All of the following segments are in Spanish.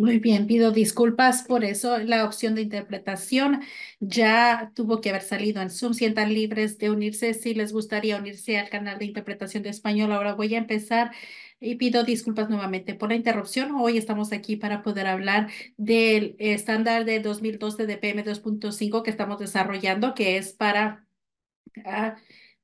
Muy bien, pido disculpas por eso. La opción de interpretación ya tuvo que haber salido en Zoom. Sientan libres de unirse si les gustaría unirse al canal de interpretación de español. Ahora voy a empezar y pido disculpas nuevamente por la interrupción. Hoy estamos aquí para poder hablar del estándar de 2012 de PM 2.5 que estamos desarrollando, que es para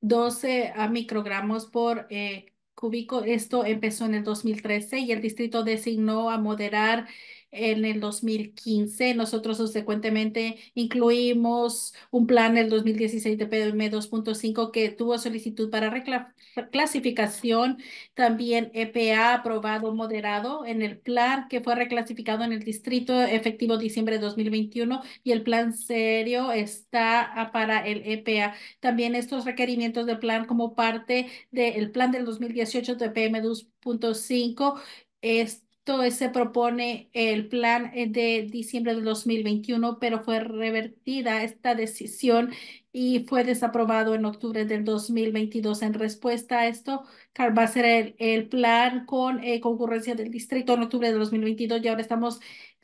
12 ah, a microgramos por eh, Cubico Esto empezó en el 2013 y el distrito designó a moderar en el 2015. Nosotros subsecuentemente incluimos un plan en el 2016 de PM 2.5 que tuvo solicitud para clasificación, también EPA aprobado moderado en el plan que fue reclasificado en el distrito efectivo diciembre de 2021 y el plan serio está para el EPA. También estos requerimientos del plan como parte del plan del 2018 de PM 2.5 es se propone el plan eh, de diciembre del 2021, pero fue revertida esta decisión y fue desaprobado en octubre del 2022. En respuesta a esto, va a ser el, plan con eh, concurrencia del distrito en octubre del 2022 y ahora estamos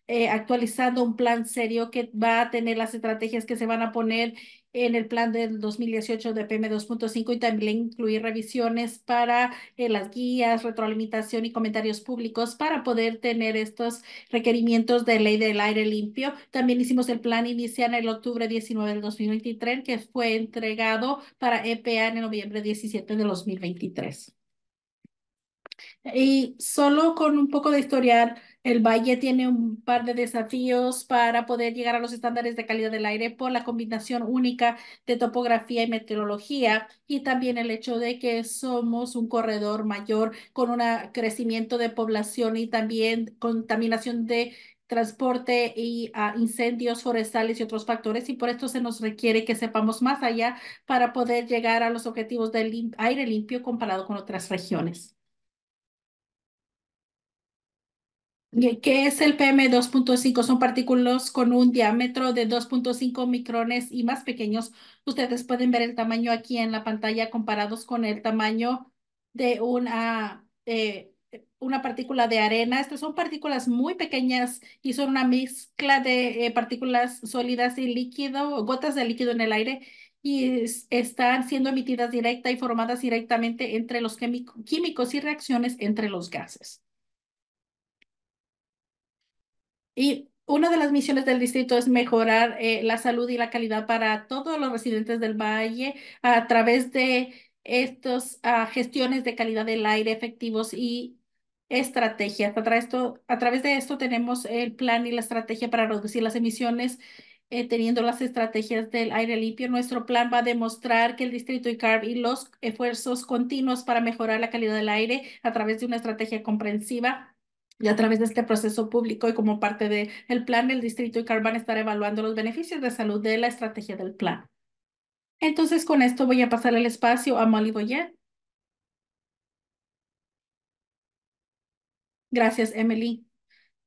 eh, actualizando un plan serio que va a tener las estrategias que se van a poner en el plan del 2018 de PM 2.5 y también incluir revisiones para eh, las guías, retroalimentación y comentarios públicos para poder tener estos requerimientos de ley del aire limpio. También hicimos el plan inicial en el octubre 19 del 2023 que fue entregado para EPA en noviembre 17 del 2023. Y solo con un poco de historial el valle tiene un par de desafíos para poder llegar a los estándares de calidad del aire por la combinación única de topografía y meteorología y también el hecho de que somos un corredor mayor con un crecimiento de población y también contaminación de transporte y ah, incendios forestales y otros factores y por esto se nos requiere que sepamos más allá para poder llegar a los objetivos del aire limpio comparado con otras regiones. ¿Qué es el PM 2.5? Son partículas con un diámetro de 2.5 micrones y más pequeños. Ustedes pueden ver el tamaño aquí en la pantalla comparados con el tamaño de una, eh, una partícula de arena. Estas son partículas muy pequeñas y son una mezcla de eh, partículas sólidas y líquido, gotas de líquido en el aire y están siendo emitidas directa y formadas directamente entre los químicos y reacciones entre los gases. Y una de las misiones del distrito es mejorar eh, la salud y la calidad para todos los residentes del valle a través de estas ah, gestiones de calidad del aire efectivos y estrategias. A, esto, a través de esto tenemos el plan y la estrategia para reducir las emisiones eh, teniendo las estrategias del aire limpio. Nuestro plan va a demostrar que el distrito ICARB y los esfuerzos continuos para mejorar la calidad del aire a través de una estrategia comprensiva y a través de este proceso público y como parte del el plan, el distrito y a estar evaluando los beneficios de salud de la estrategia del plan. Entonces, con esto voy a pasar el espacio a Molly Boyer. Gracias, Emily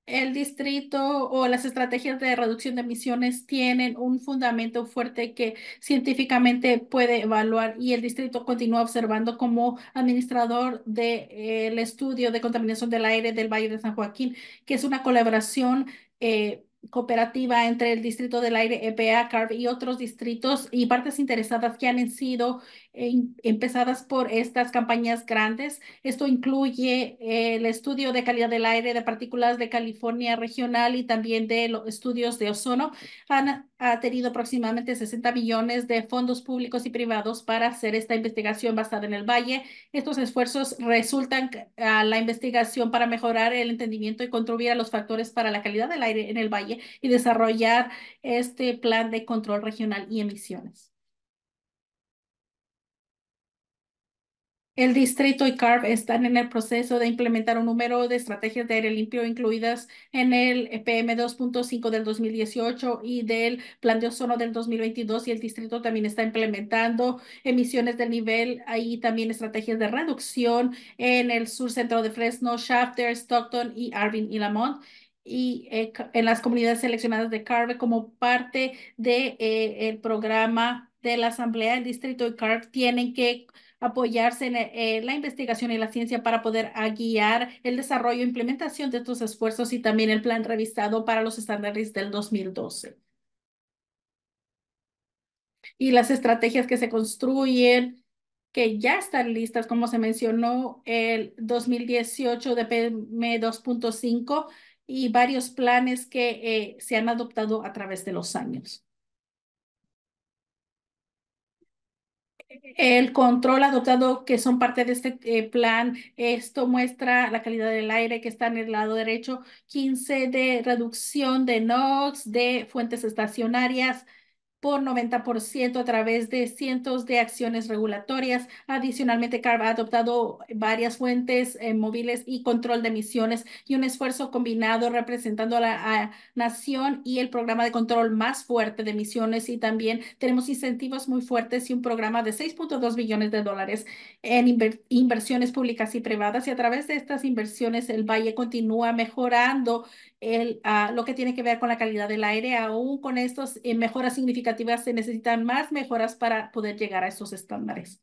el distrito o las estrategias de reducción de emisiones tienen un fundamento fuerte que científicamente puede evaluar y el distrito continúa observando como administrador del estudio de contaminación del aire del Valle de San Joaquín, que es una colaboración eh, cooperativa entre el Distrito del Aire, EPA, CARB y otros distritos y partes interesadas que han sido eh, empezadas por estas campañas grandes. Esto incluye eh, el estudio de calidad del aire de partículas de California regional y también de los estudios de ozono. Han ha tenido aproximadamente 60 millones de fondos públicos y privados para hacer esta investigación basada en el valle. Estos esfuerzos resultan a la investigación para mejorar el entendimiento y contribuir a los factores para la calidad del aire en el valle y desarrollar este plan de control regional y emisiones. El distrito y CARB están en el proceso de implementar un número de estrategias de aire limpio incluidas en el e PM 2.5 del 2018 y del Plan de Ozono del 2022 y el distrito también está implementando emisiones del nivel ahí también estrategias de reducción en el sur centro de Fresno, Shafter, Stockton y Arvin y Lamont y eh, en las comunidades seleccionadas de CARB como parte del de, eh, el programa de la Asamblea del Distrito de CARB tienen que apoyarse en eh, la investigación y la ciencia para poder ah, guiar el desarrollo e implementación de estos esfuerzos y también el plan revisado para los estándares del 2012. Y las estrategias que se construyen que ya están listas, como se mencionó, el 2018 de PM 2.5 y varios planes que eh, se han adoptado a través de los años. El control adoptado que son parte de este eh, plan, esto muestra la calidad del aire que está en el lado derecho, 15 de reducción de NOx, de fuentes estacionarias, por 90% a través de cientos de acciones regulatorias. Adicionalmente, CARB ha adoptado varias fuentes eh, móviles y control de emisiones y un esfuerzo combinado representando a la nación y el programa de control más fuerte de emisiones. Y también tenemos incentivos muy fuertes y un programa de 6.2 billones de dólares en inversiones públicas y privadas. Y a través de estas inversiones, el Valle continúa mejorando el, ah, lo que tiene que ver con la calidad del aire, aún con estas eh, mejoras significativas se necesitan más mejoras para poder llegar a esos estándares.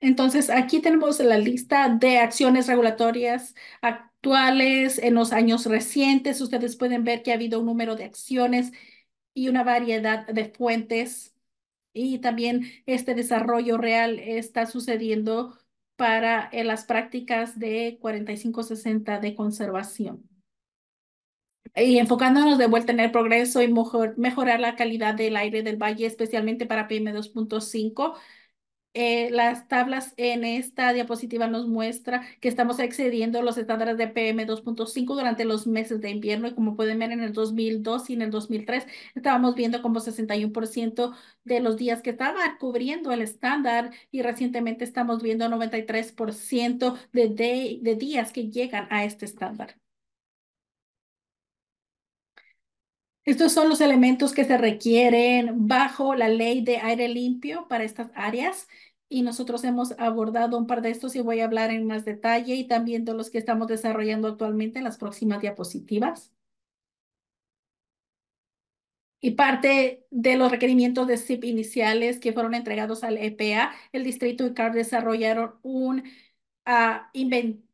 Entonces, aquí tenemos la lista de acciones regulatorias actuales en los años recientes. Ustedes pueden ver que ha habido un número de acciones y una variedad de fuentes. Y también este desarrollo real está sucediendo para las prácticas de 45-60 de conservación y enfocándonos de vuelta en el progreso y mejorar la calidad del aire del valle, especialmente para PM 2.5. Eh, las tablas en esta diapositiva nos muestra que estamos excediendo los estándares de PM 2.5 durante los meses de invierno y como pueden ver en el 2002 y en el 2003 estábamos viendo como 61% de los días que estaba cubriendo el estándar y recientemente estamos viendo 93% de, de días que llegan a este estándar. Estos son los elementos que se requieren bajo la ley de aire limpio para estas áreas y nosotros hemos abordado un par de estos y voy a hablar en más detalle y también de los que estamos desarrollando actualmente en las próximas diapositivas. Y parte de los requerimientos de SIP iniciales que fueron entregados al EPA, el distrito y Car desarrollaron un ah, inventario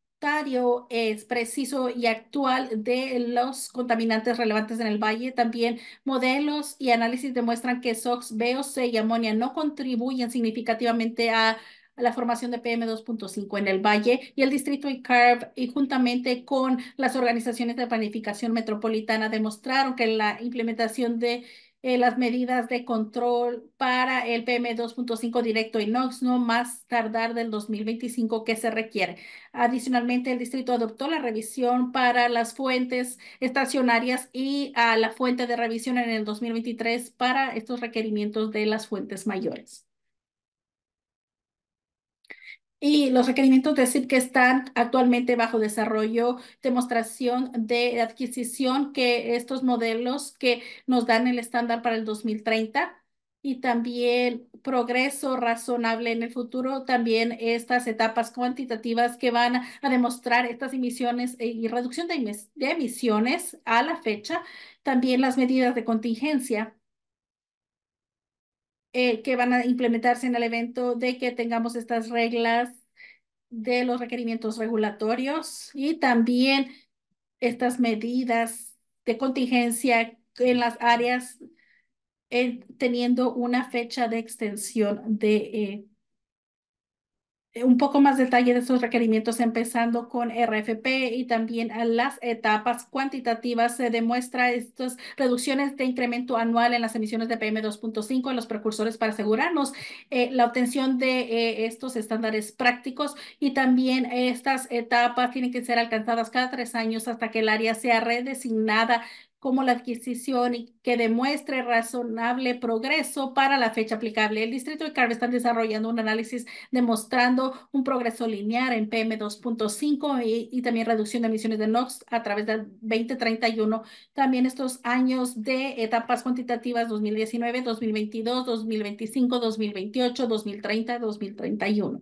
es preciso y actual de los contaminantes relevantes en el valle. También modelos y análisis demuestran que SOX, BOC y amonia no contribuyen significativamente a la formación de PM2.5 en el Valle y el distrito ICARB y juntamente con las organizaciones de planificación metropolitana demostraron que la implementación de eh, las medidas de control para el PM2.5 directo NOX no más tardar del 2025 que se requiere. Adicionalmente, el distrito adoptó la revisión para las fuentes estacionarias y a la fuente de revisión en el 2023 para estos requerimientos de las fuentes mayores. Y los requerimientos de CIP que están actualmente bajo desarrollo, demostración de adquisición, que estos modelos que nos dan el estándar para el 2030 y también progreso razonable en el futuro, también estas etapas cuantitativas que van a demostrar estas emisiones eh, y reducción de, emisiones a la fecha, también las medidas de contingencia eh, que van a implementarse en el evento de que tengamos estas reglas de los requerimientos regulatorios y también estas medidas de contingencia en las áreas eh, teniendo una fecha de extensión de eh, eh, un poco más detalle de estos requerimientos, empezando con RFP y también a las etapas cuantitativas. Se demuestra estas reducciones de incremento anual en las emisiones de PM2.5 en los precursores para asegurarnos eh, la obtención de eh, estos estándares prácticos y también estas etapas tienen que ser alcanzadas cada tres años hasta que el área sea redesignada como la adquisición que demuestre razonable progreso para la fecha aplicable. El Distrito de Carver está desarrollando un análisis demostrando un progreso lineal en PM 2.5 y, también reducción de emisiones de NOx a través del 2031. También estos años de etapas cuantitativas 2019, 2022, 2025, 2028, 2030, 2031.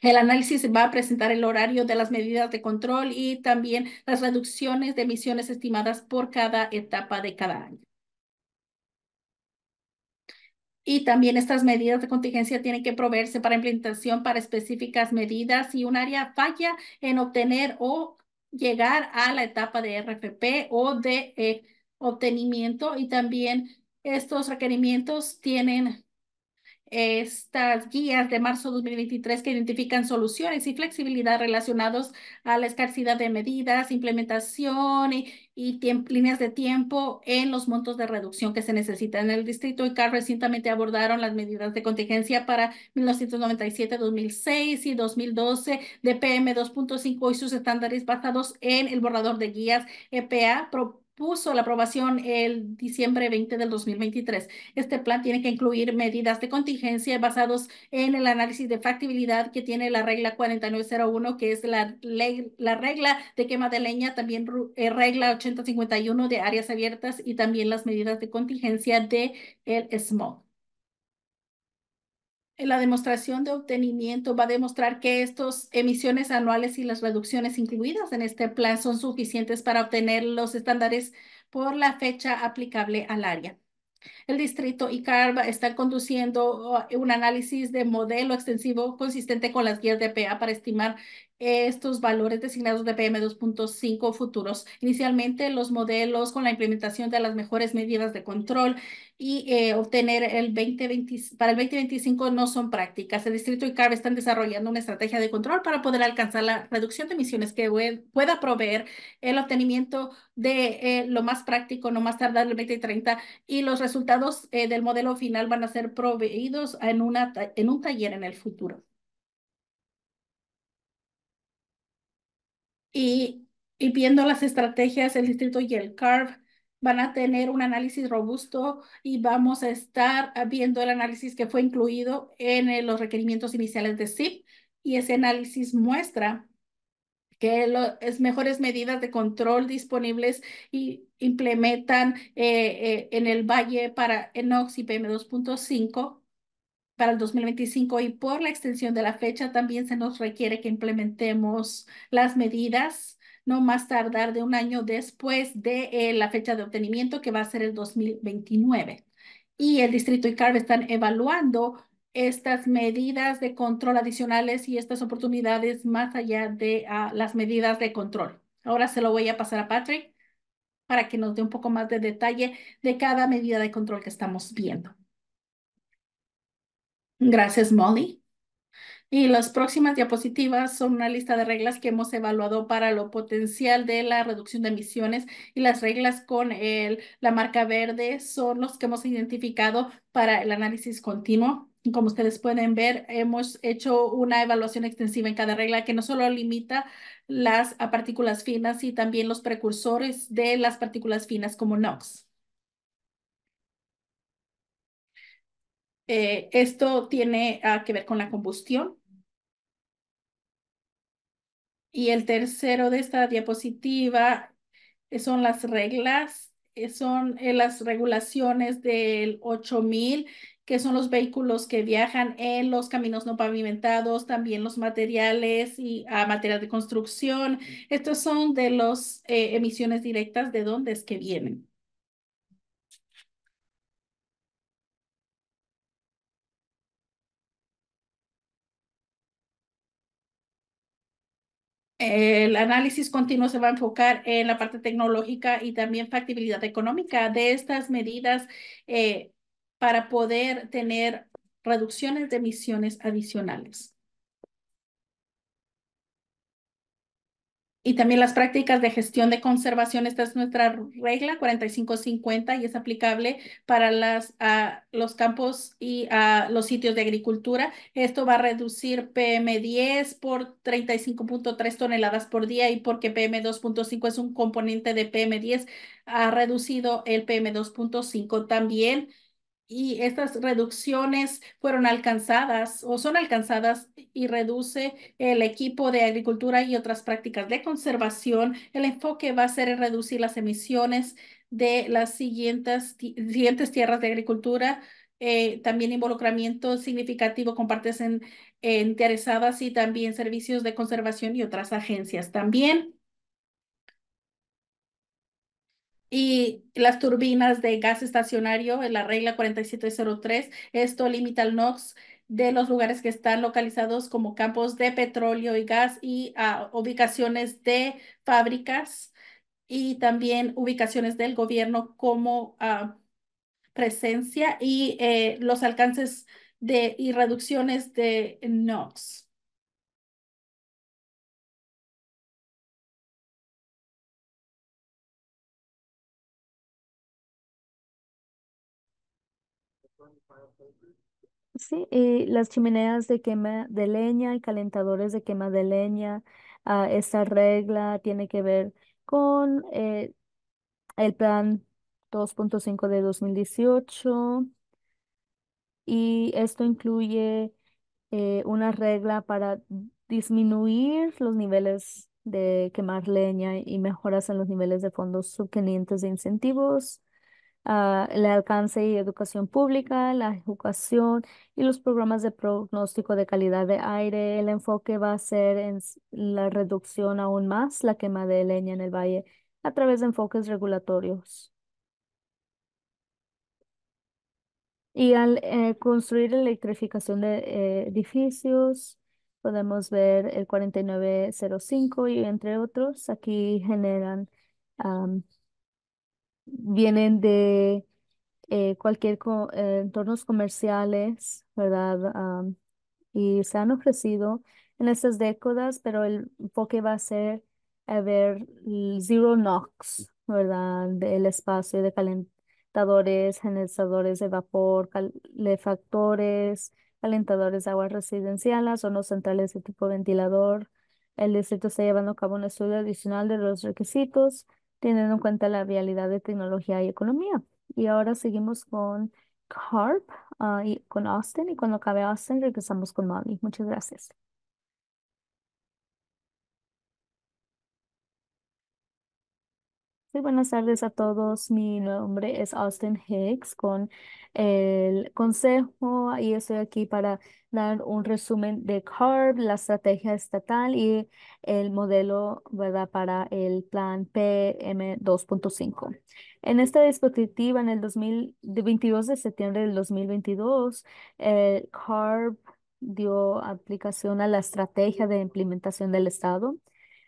El análisis va a presentar el horario de las medidas de control y también las reducciones de emisiones estimadas por cada etapa de cada año. Y también estas medidas de contingencia tienen que proveerse para implementación para específicas medidas. Si un área falla en obtener o llegar a la etapa de RFP o de eh, obtenimiento y también estos requerimientos tienen estas guías de marzo 2023 que identifican soluciones y flexibilidad relacionados a la escasidad de medidas, implementación y, líneas de tiempo en los montos de reducción que se necesitan. En el distrito y ICAR recientemente abordaron las medidas de contingencia para 1997, 2006 y 2012 de PM 2.5 y sus estándares basados en el borrador de guías EPA. Pro puso la aprobación el diciembre 20 del 2023. Este plan tiene que incluir medidas de contingencia basados en el análisis de factibilidad que tiene la regla 4901, que es la, la regla de quema de leña, también eh, regla 8051 de áreas abiertas y también las medidas de contingencia de el smog la demostración de obtenimiento va a demostrar que estas emisiones anuales y las reducciones incluidas en este plan son suficientes para obtener los estándares por la fecha aplicable al área. El distrito ICARB está conduciendo uh, un análisis de modelo extensivo consistente con las guías de PA para estimar estos valores designados de PM 2.5 futuros. Inicialmente, los modelos con la implementación de las mejores medidas de control y eh, obtener el 2020, para el 2025 no son prácticas. El distrito y CARB están desarrollando una estrategia de control para poder alcanzar la reducción de emisiones que pueda proveer el obtenimiento de eh, lo más práctico, no más tardar el 2030 y los resultados eh, del modelo final van a ser proveídos en, una, en un taller en el futuro. Y, y viendo las estrategias, el distrito y el CARV van a tener un análisis robusto y vamos a estar viendo el análisis que fue incluido en eh, los requerimientos iniciales de SIP y ese análisis muestra que es mejores medidas de control disponibles y implementan eh, eh, en el valle para ENOX y PM2.5 para el 2025 y por la extensión de la fecha también se nos requiere que implementemos las medidas no más tardar de un año después de eh, la fecha de obtenimiento que va a ser el 2029 y el distrito y ICARB están evaluando estas medidas de control adicionales y estas oportunidades más allá de ah, las medidas de control. Ahora se lo voy a pasar a Patrick para que nos dé un poco más de detalle de cada medida de control que estamos viendo. Gracias, Molly. Y las próximas diapositivas son una lista de reglas que hemos evaluado para lo potencial de la reducción de emisiones y las reglas con la marca verde son los que hemos identificado para el análisis continuo como ustedes pueden ver, hemos hecho una evaluación extensiva en cada regla que no solo limita las a partículas finas y también los precursores de las partículas finas como NOx. Eh, esto tiene que ver con la combustión. Y el tercero de esta diapositiva son las reglas, eh, son eh, las regulaciones del 8000 que son los vehículos que viajan en los caminos no pavimentados, también los materiales y a ah, material de construcción. Estos son de las eh, emisiones directas de dónde es que vienen. El análisis continuo se va a enfocar en la parte tecnológica y también factibilidad económica de estas medidas eh, para poder tener reducciones de emisiones adicionales. Y también las prácticas de gestión de conservación. Esta es nuestra regla 4550 y es aplicable para las, los campos y los sitios de agricultura. Esto va a reducir PM10 por 35.3 toneladas por día y porque PM2.5 es un componente de PM10, ha reducido el PM2.5 también y estas reducciones fueron alcanzadas o son alcanzadas y reduce el equipo de agricultura y otras prácticas de conservación. El enfoque va a ser reducir las emisiones de las siguientes, tierras de agricultura, eh, también involucramiento significativo con partes interesadas y también servicios de conservación y otras agencias. También y las turbinas de gas estacionario en la regla 4703. Esto limita el NOx de los lugares que están localizados como campos de petróleo y gas y ah, ubicaciones de fábricas y también ubicaciones del gobierno como ah, presencia y eh, los alcances de, y reducciones de NOx. Sí, las chimeneas de quema de leña y calentadores de quema de leña, ah, esta regla tiene que ver con eh, el plan 2.5 de 2018 y esto incluye eh, una regla para disminuir los niveles de quemar leña y mejoras en los niveles de fondos subtenientes de incentivos Ah, el alcance y educación pública, la educación y los programas de pronóstico de calidad de aire. El enfoque va a ser en la reducción aún más la quema de leña en el valle a través de enfoques regulatorios. Y al eh, construir electrificación de eh, edificios, podemos ver el 4905 y entre otros, aquí generan vienen de eh, cualquier eh, entornos comerciales, ¿verdad? y se han ofrecido en estas décadas, pero el enfoque va a ser a ver zero NOx, ¿verdad? Del espacio de calentadores, generadores de vapor, calefactores, calentadores de aguas residenciales zonas centrales de tipo ventilador. El distrito está llevando a cabo un estudio adicional de los requisitos teniendo en cuenta la realidad de tecnología y economía. Y ahora seguimos con Carp ah, y con Austin y cuando acabe Austin regresamos con Moni. Muchas gracias. Sí, buenas tardes a todos. Mi nombre es Austin Hicks con el consejo y estoy aquí para dar un resumen de CARB, la estrategia estatal y el modelo, ¿verdad? Para el plan PM 2.5. En esta dispositiva, en el 22 de septiembre del 2022, el CARB dio aplicación a la estrategia de implementación del Estado,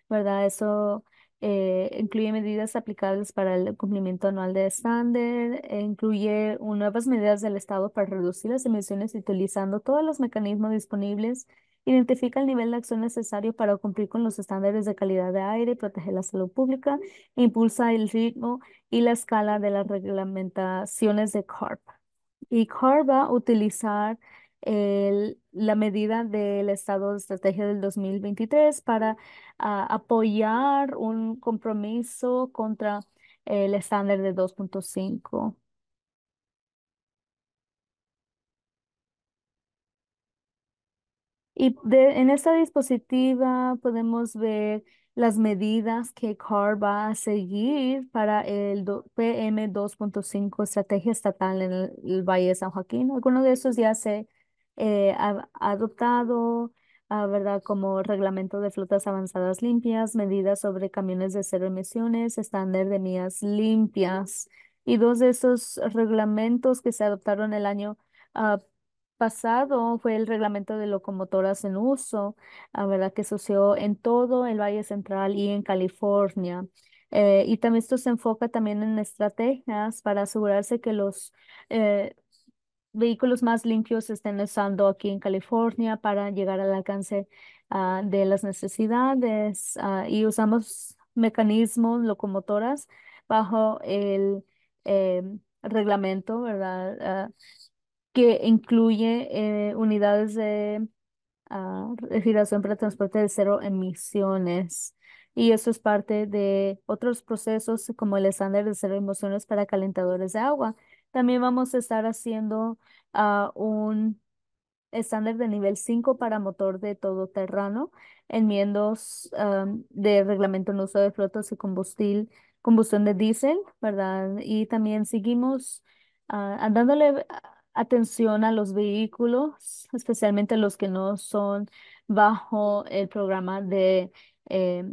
¿verdad? Eso eh, incluye medidas aplicables para el cumplimiento anual de estándar, e incluye nuevas medidas del Estado para reducir las emisiones utilizando todos los mecanismos disponibles, identifica el nivel de acción necesario para cumplir con los estándares de calidad de aire, proteger la salud pública, impulsa el ritmo y la escala de las reglamentaciones de CARP. Y CARP va a utilizar el, la medida del Estado de Estrategia del 2023 para ah, apoyar un compromiso contra el estándar de 2.5. Y en esta dispositiva podemos ver las medidas que CAR va a seguir para el PM 2.5 Estrategia Estatal en el, el Valle de San Joaquín. Algunos de esos ya se ha, eh, adoptado, ah, ¿verdad? Como reglamento de flotas avanzadas limpias, medidas sobre camiones de cero emisiones, estándar de mías limpias. Y dos de esos reglamentos que se adoptaron el año ah, pasado fue el reglamento de locomotoras en uso, ah, ¿verdad? Que sucedió en todo el Valle Central y en California. Eh, y también esto se enfoca también en estrategias para asegurarse que los eh, vehículos más limpios se estén usando aquí en California para llegar al alcance ah, de las necesidades ah, y usamos mecanismos locomotoras bajo el em, reglamento, ¿verdad? Ah, que incluye eh, unidades de refrigeración para transporte de cero emisiones. Y eso es parte de otros procesos como el estándar de cero emisiones para calentadores de agua también vamos a estar haciendo ah, un estándar de nivel 5 para motor de todoterreno, enmiendos ah, de reglamento en uso de flotas y combustible, combustión de diésel, ¿verdad? Y también seguimos ah, andándole dándole atención a los vehículos, especialmente los que no son bajo el programa de eh,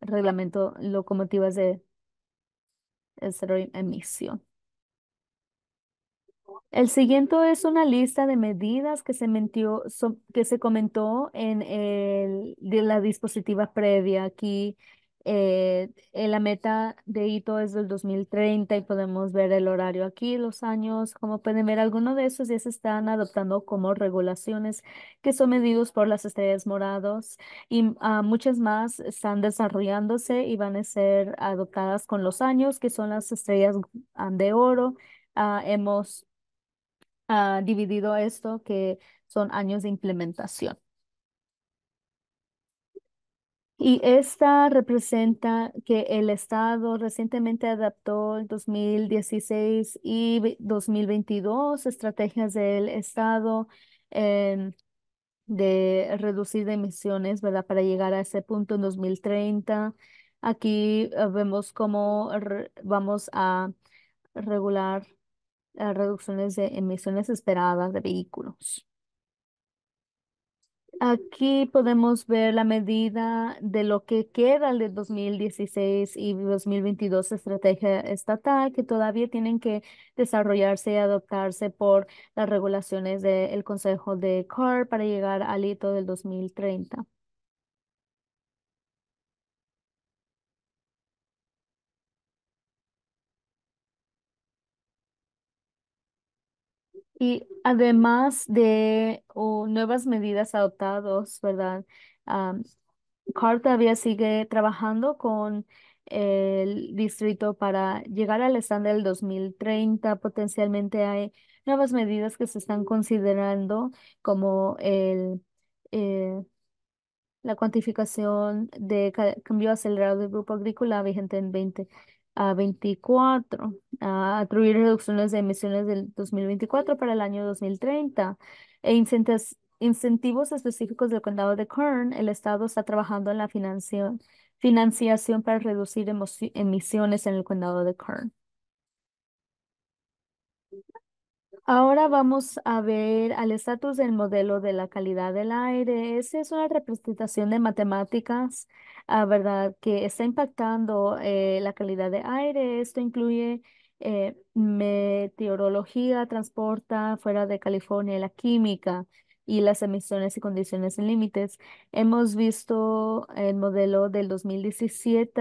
reglamento locomotivas de cero emisión. El siguiente es una lista de medidas que se, mentió, que se comentó en el, de la dispositiva previa. Aquí eh, la meta de hito es del 2030 y podemos ver el horario aquí, los años. Como pueden ver, algunos de esos ya se están adoptando como regulaciones que son medidos por las estrellas morados y ah, muchas más están desarrollándose y van a ser adoptadas con los años, que son las estrellas de oro. Ah, hemos dividido ah, dividido esto que son años de implementación. Y esta representa que el Estado recientemente adaptó el 2016 y 2022 estrategias del Estado em, de reducir emisiones, ¿verdad? Para llegar a ese punto en 2030. Aquí ah, vemos cómo vamos a regular reducciones de emisiones esperadas de vehículos. Aquí podemos ver la medida de lo que queda de 2016 y 2022 estrategia estatal que todavía tienen que desarrollarse y adoptarse por las regulaciones del Consejo de CAR para llegar al hito del 2030. Y además de nuevas medidas adoptadas, ¿verdad? Um, CAR todavía sigue trabajando con el distrito para llegar al estándar del 2030. Potencialmente hay nuevas medidas que se están considerando como el, eh, la cuantificación de cambio acelerado del grupo agrícola vigente en 20 a 24, a atribuir reducciones de emisiones del 2024 para el año 2030 e incentivos, incentivos específicos del condado de Kern. El estado está trabajando en la financiación para reducir emisiones en el condado de Kern. Ahora vamos a ver al estatus del modelo de la calidad del aire. Esa es una representación de matemáticas, ah, ¿verdad? Que está impactando eh, la calidad de aire. Esto incluye eh, meteorología, transporta fuera de California, la química y las emisiones y condiciones en límites. Hemos visto el modelo del 2017.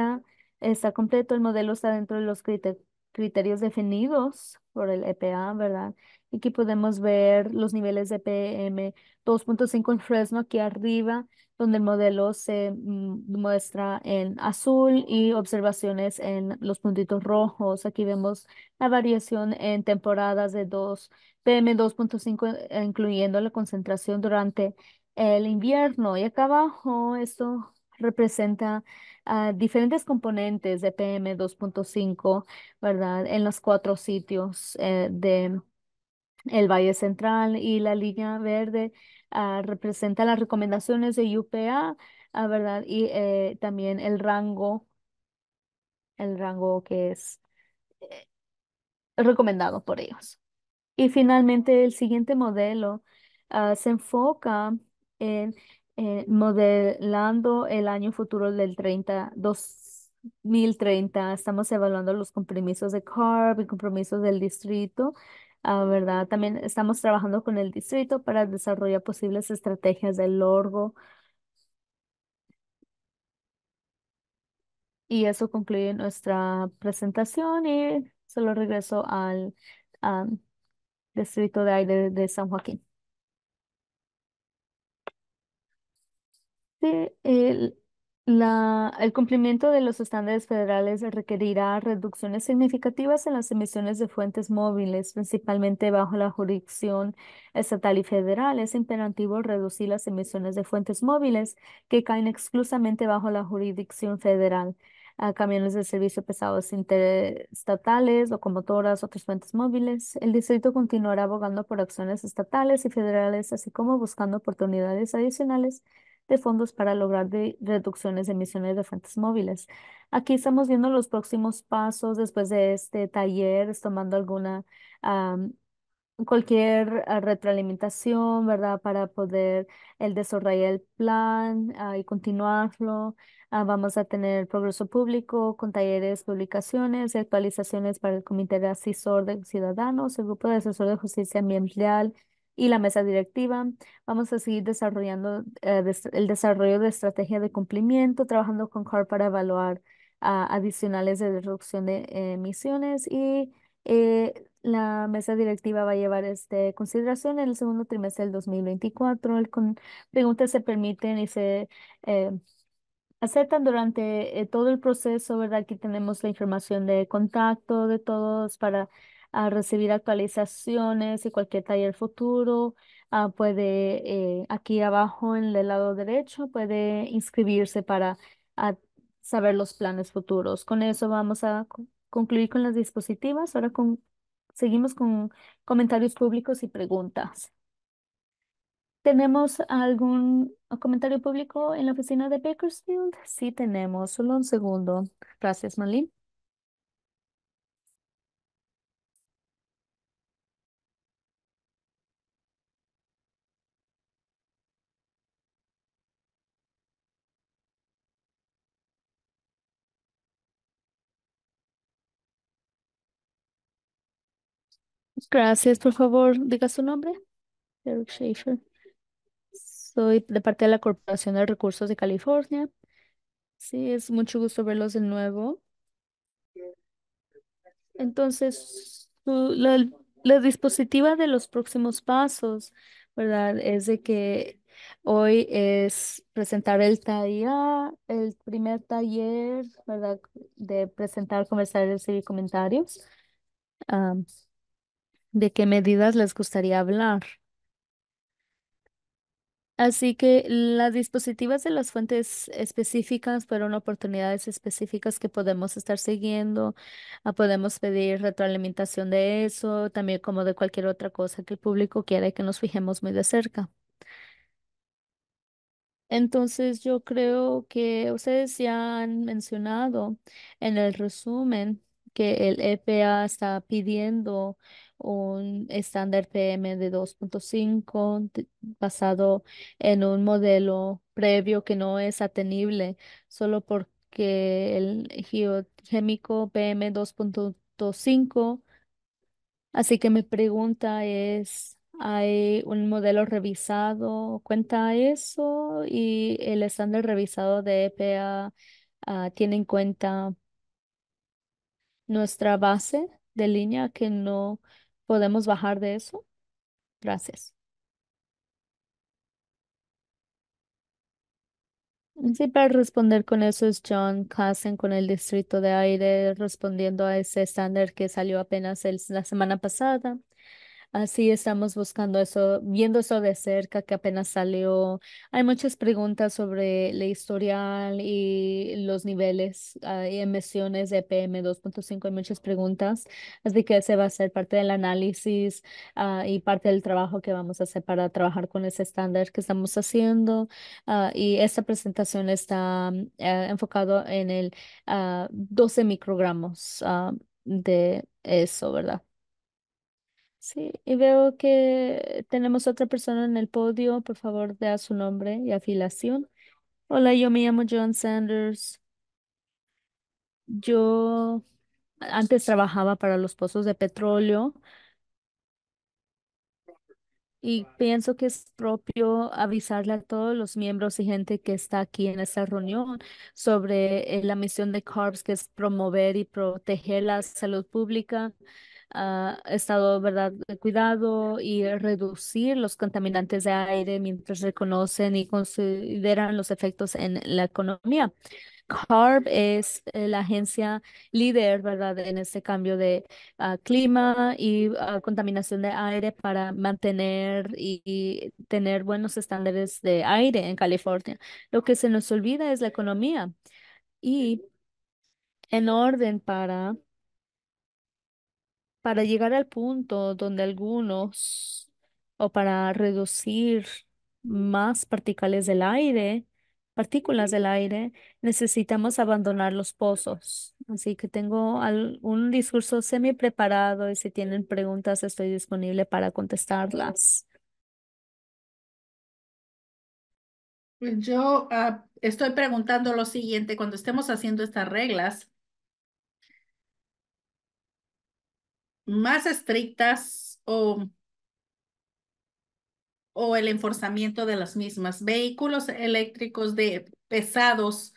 Está completo, el modelo está dentro de los criterios definidos por el EPA, ¿verdad? Aquí podemos ver los niveles de PM 2.5 en Fresno aquí arriba, donde el modelo se mm, muestra en azul y observaciones en los puntitos rojos. Aquí vemos la variación en temporadas de 2 PM 2.5, incluyendo la concentración durante el invierno. Y acá abajo esto representa ah, diferentes componentes de PM 2.5, ¿verdad? En los cuatro sitios eh, de el Valle Central y la línea verde ah, representan las recomendaciones de UPA, ah, ¿verdad? Y eh, también el rango, el rango que es eh, recomendado por ellos. Y finalmente, el siguiente modelo ah, se enfoca en, eh, modelando el año futuro del 30, 2030. Estamos evaluando los compromisos de CARB y compromisos del distrito Ah, ¿verdad? También estamos trabajando con el distrito para desarrollar posibles estrategias del orgo. Y eso concluye nuestra presentación y solo regreso al distrito de, aire de San Joaquín. Sí, el, el cumplimiento de los estándares federales requerirá reducciones significativas en las emisiones de fuentes móviles, principalmente bajo la jurisdicción estatal y federal. Es imperativo reducir las emisiones de fuentes móviles que caen exclusivamente bajo la jurisdicción federal. A camiones de servicio pesados interestatales, locomotoras, otras fuentes móviles. El distrito continuará abogando por acciones estatales y federales, así como buscando oportunidades adicionales de fondos para lograr de reducciones de emisiones de fuentes móviles. Aquí estamos viendo los próximos pasos después de este taller, tomando alguna, cualquier ah, retroalimentación, ¿verdad? Para poder el desarrollar el plan ah, y continuarlo. Ah, vamos a tener progreso público con talleres, publicaciones y actualizaciones para el Comité de Asesor de Ciudadanos, el Grupo de Asesor de Justicia Ambiental, y la mesa directiva. Vamos a seguir desarrollando eh, el desarrollo de estrategia de cumplimiento, trabajando con CAR para evaluar ah, adicionales de reducción de eh, emisiones y eh, la mesa directiva va a llevar este consideración en el segundo trimestre del 2024. preguntas se permiten y se aceptan durante todo el proceso, ¿verdad? Aquí tenemos la información de contacto de todos para a recibir actualizaciones y cualquier taller futuro. Ah, puede, eh, aquí abajo en el lado derecho, puede inscribirse para a ah, saber los planes futuros. Con eso vamos a concluir con las dispositivas. Ahora con, seguimos con comentarios públicos y preguntas. ¿Tenemos algún comentario público en la oficina de Bakersfield? Sí, tenemos. Solo un segundo. Gracias, Malin Gracias, por favor, diga su nombre. Eric Schaefer. Soy de parte de la Corporación de Recursos de California. Sí, es mucho gusto verlos de nuevo. Entonces, la, dispositiva de los próximos pasos, ¿verdad? Es de que hoy es presentar el taller, el primer taller, ¿verdad? De presentar, conversar, recibir comentarios. Sí. Ah, de qué medidas les gustaría hablar. Así que las dispositivas de las fuentes específicas fueron oportunidades específicas que podemos estar siguiendo. Ah, podemos pedir retroalimentación de eso, también como de cualquier otra cosa que el público quiera que nos fijemos muy de cerca. Entonces, yo creo que ustedes ya han mencionado en el resumen que el EPA está pidiendo un estándar PM de 2.5 basado en un modelo previo que no es atenible solo porque el geogémico PM 2.5. Así que mi pregunta es, ¿hay un modelo revisado? ¿Cuenta eso? ¿Y el estándar revisado de EPA ah, tiene en cuenta nuestra base de línea que no podemos bajar de eso? Gracias. Sí, para responder con eso es John Kassen con el Distrito de Aire respondiendo a ese estándar que salió apenas la semana pasada. Así estamos buscando eso, viendo eso de cerca que apenas salió. Hay muchas preguntas sobre la historial y los niveles ah, y emisiones de PM 2.5. Hay muchas preguntas, así que ese va a ser parte del análisis ah, y parte del trabajo que vamos a hacer para trabajar con ese estándar que estamos haciendo. Ah, y esta presentación está mm, eh, enfocado en el 12 microgramos de eso, ¿verdad? Sí, y veo que tenemos otra persona en el podio. Por favor, da su nombre y afiliación. Hola, yo me llamo John Sanders. Yo antes trabajaba para los pozos de petróleo y pienso que es propio avisarle a todos los miembros y gente que está aquí en esta reunión sobre eh, la misión de CARBS, que es promover y proteger la salud pública estado, ¿verdad?, de cuidado y reducir los contaminantes de aire mientras reconocen y consideran los efectos en la economía. CARB es eh, la agencia líder, ¿verdad?, en este cambio de ah, clima y ah, contaminación de aire para mantener y, tener buenos estándares de aire en California. Lo que se nos olvida es la economía. Y en orden para para llegar al punto donde algunos, o para reducir más partículas del aire, partículas del aire, necesitamos abandonar los pozos. Así que tengo un discurso semi preparado y si tienen preguntas estoy disponible para contestarlas. Pues yo ah, estoy preguntando lo siguiente, cuando estemos haciendo estas reglas, más estrictas o, o el enforzamiento de las mismas. Vehículos eléctricos de pesados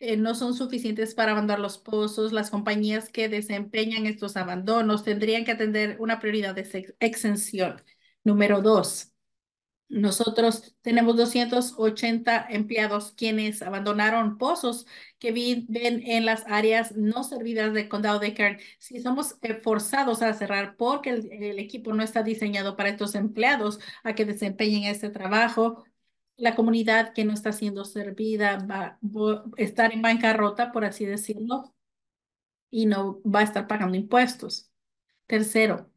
eh, no son suficientes para abandonar los pozos. Las compañías que desempeñan estos abandonos tendrían que atender una prioridad de exención. Número dos, nosotros tenemos 280 empleados quienes abandonaron pozos que viven en las áreas no servidas del condado de Kern. Si somos forzados a cerrar porque el, equipo no está diseñado para estos empleados a que desempeñen este trabajo, la comunidad que no está siendo servida va a estar en bancarrota, por así decirlo, y no va a estar pagando impuestos. Tercero,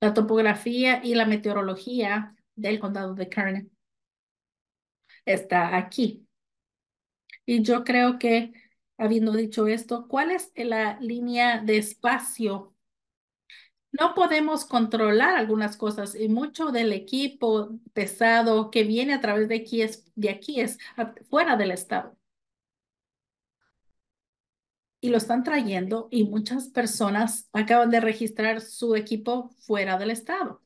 la topografía y la meteorología del condado de Kern está aquí. Y yo creo que, habiendo dicho esto, ¿cuál es la línea de espacio? No podemos controlar algunas cosas y mucho del equipo pesado que viene a través de aquí es, de aquí es fuera del estado. Y lo están trayendo y muchas personas acaban de registrar su equipo fuera del estado.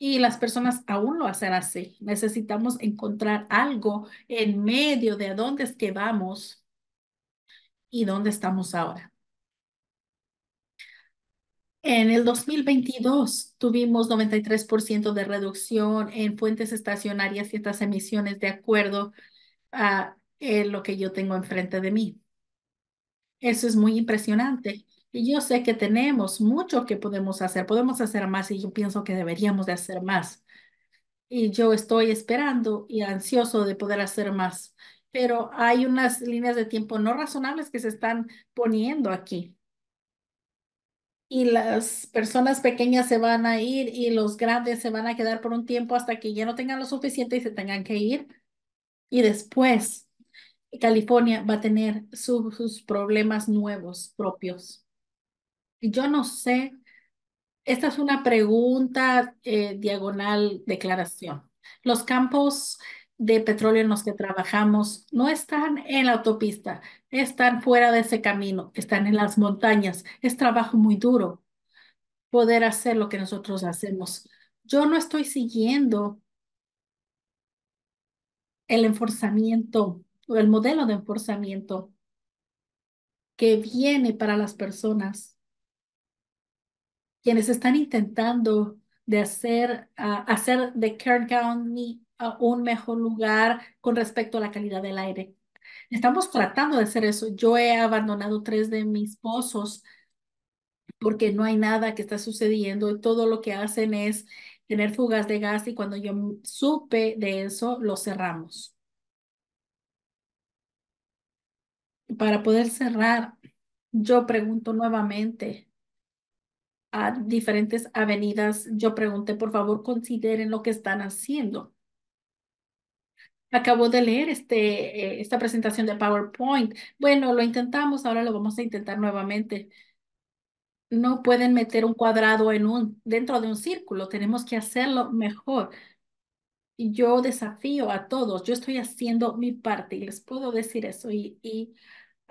Y las personas aún lo hacen así. Necesitamos encontrar algo en medio de dónde es que vamos y dónde estamos ahora. En el 2022 tuvimos 93% de reducción en fuentes estacionarias y estas emisiones de acuerdo a eh, lo que yo tengo enfrente de mí. Eso es muy impresionante y Yo sé que tenemos mucho que podemos hacer, podemos hacer más y yo pienso que deberíamos de hacer más. Y yo estoy esperando y ansioso de poder hacer más, pero hay unas líneas de tiempo no razonables que se están poniendo aquí. Y las personas pequeñas se van a ir y los grandes se van a quedar por un tiempo hasta que ya no tengan lo suficiente y se tengan que ir. Y después California va a tener sus problemas nuevos propios. Yo no sé, esta es una pregunta eh, diagonal declaración. Los campos de petróleo en los que trabajamos no están en la autopista, están fuera de ese camino, están en las montañas. Es trabajo muy duro poder hacer lo que nosotros hacemos. Yo no estoy siguiendo el enforzamiento o el modelo de enforzamiento que viene para las personas quienes están intentando de hacer, ah, hacer de Kern County ah, un mejor lugar con respecto a la calidad del aire. Estamos tratando de hacer eso. Yo he abandonado tres de mis pozos porque no hay nada que está sucediendo. Todo lo que hacen es tener fugas de gas y cuando yo supe de eso, lo cerramos. Para poder cerrar, yo pregunto nuevamente, a diferentes avenidas, yo pregunté, por favor, consideren lo que están haciendo. Acabo de leer este, eh, esta presentación de PowerPoint. Bueno, lo intentamos, ahora lo vamos a intentar nuevamente. No pueden meter un cuadrado en un, dentro de un círculo, tenemos que hacerlo mejor. Yo desafío a todos, yo estoy haciendo mi parte y les puedo decir eso. y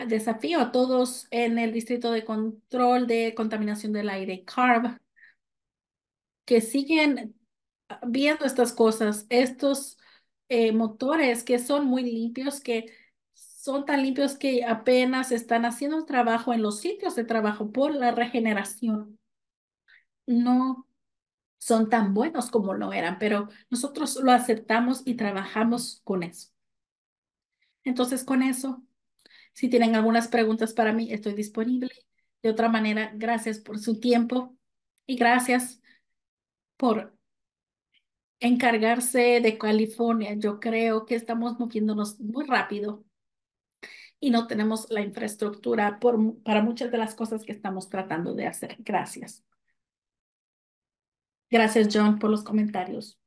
desafío a todos en el Distrito de Control de Contaminación del Aire, CARB, que siguen viendo estas cosas, estos eh, motores que son muy limpios, que son tan limpios que apenas están haciendo un trabajo en los sitios de trabajo por la regeneración. No son tan buenos como lo eran, pero nosotros lo aceptamos y trabajamos con eso. Entonces, con eso si tienen algunas preguntas para mí, estoy disponible. De otra manera, gracias por su tiempo y gracias por encargarse de California. Yo creo que estamos moviéndonos muy rápido y no tenemos la infraestructura para muchas de las cosas que estamos tratando de hacer. Gracias. Gracias, John, por los comentarios.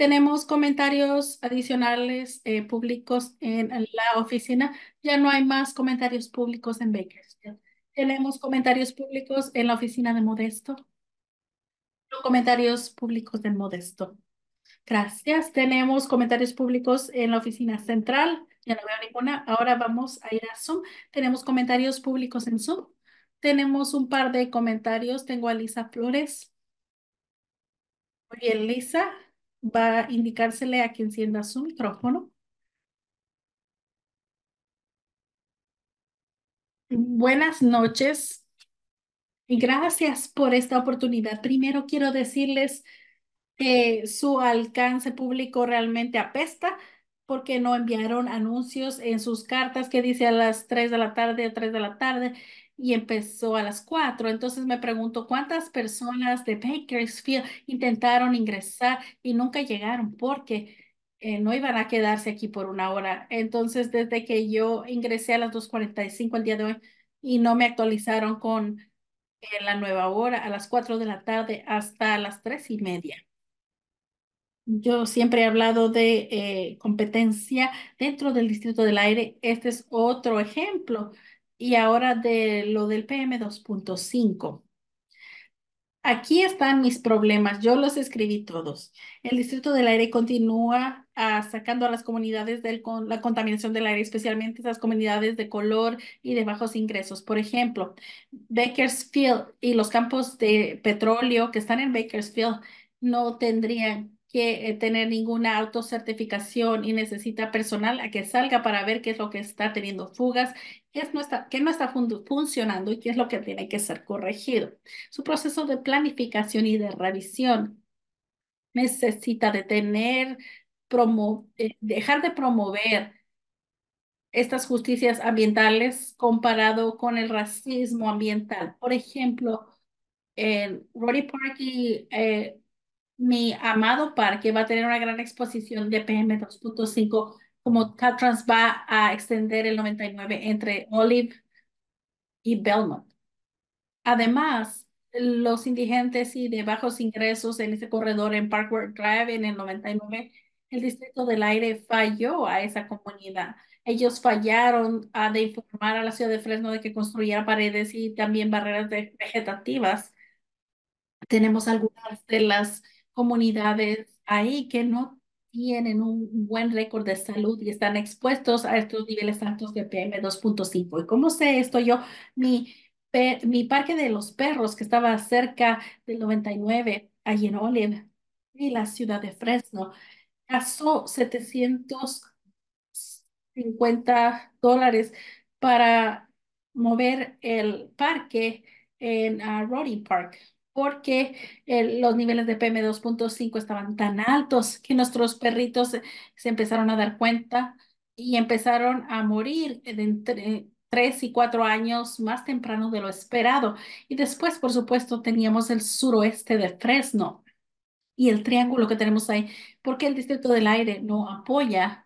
Tenemos comentarios adicionales eh, públicos en, la oficina. Ya no hay más comentarios públicos en Bakersfield. Tenemos comentarios públicos en la oficina de Modesto. Los comentarios públicos del Modesto. Gracias. Tenemos comentarios públicos en la oficina central. Ya no veo ninguna. Ahora vamos a ir a Zoom. Tenemos comentarios públicos en Zoom. Tenemos un par de comentarios. Tengo a Lisa Flores. Muy bien, Lisa va a indicársele a que encienda su micrófono. Buenas noches y gracias por esta oportunidad. Primero quiero decirles que su alcance público realmente apesta porque no enviaron anuncios en sus cartas que dice a las 3 de la tarde, 3 de la tarde y empezó a las 4. Entonces me pregunto cuántas personas de Bakersfield intentaron ingresar y nunca llegaron porque eh, no iban a quedarse aquí por una hora. Entonces, desde que yo ingresé a las 2.45 el día de hoy y no me actualizaron con la nueva hora a las 4 de la tarde hasta las 3 y media. Yo siempre he hablado de eh, competencia dentro del Distrito del Aire. Este es otro ejemplo y ahora de lo del PM 2.5. Aquí están mis problemas, yo los escribí todos. El Distrito del Aire continúa ah, sacando a las comunidades de con la contaminación del aire, especialmente esas comunidades de color y de bajos ingresos. Por ejemplo, Bakersfield y los campos de petróleo que están en Bakersfield no tendrían que eh, tener ninguna autocertificación y necesita personal a que salga para ver qué es lo que está teniendo fugas, qué, es no está, no está funcionando y qué es lo que tiene que ser corregido. Su proceso de planificación y de revisión necesita de eh, dejar de promover estas justicias ambientales comparado con el racismo ambiental. Por ejemplo, en Roddy Park y eh, mi amado parque va a tener una gran exposición de PM 2.5, como Caltrans va a extender el 99 entre Olive y Belmont. Además, los indigentes y de bajos ingresos en ese corredor en Parkway Drive en el 99, el Distrito del Aire falló a esa comunidad. Ellos fallaron a de informar a la ciudad de Fresno de que construyera paredes y también barreras vegetativas. Tenemos algunas de las comunidades ahí que no tienen un buen récord de salud y están expuestos a estos niveles altos de PM2.5. ¿Y cómo sé esto yo? Mi, mi parque de los perros que estaba cerca del 99, allí en Olive, y la ciudad de Fresno, gastó 750 dólares para mover el parque en Roddy Park porque eh, los niveles de PM2.5 estaban tan altos que nuestros perritos se empezaron a dar cuenta y empezaron a morir entre tres y cuatro años más temprano de lo esperado. Y después, por supuesto, teníamos el suroeste de Fresno y el triángulo que tenemos ahí, porque el Distrito del Aire no apoya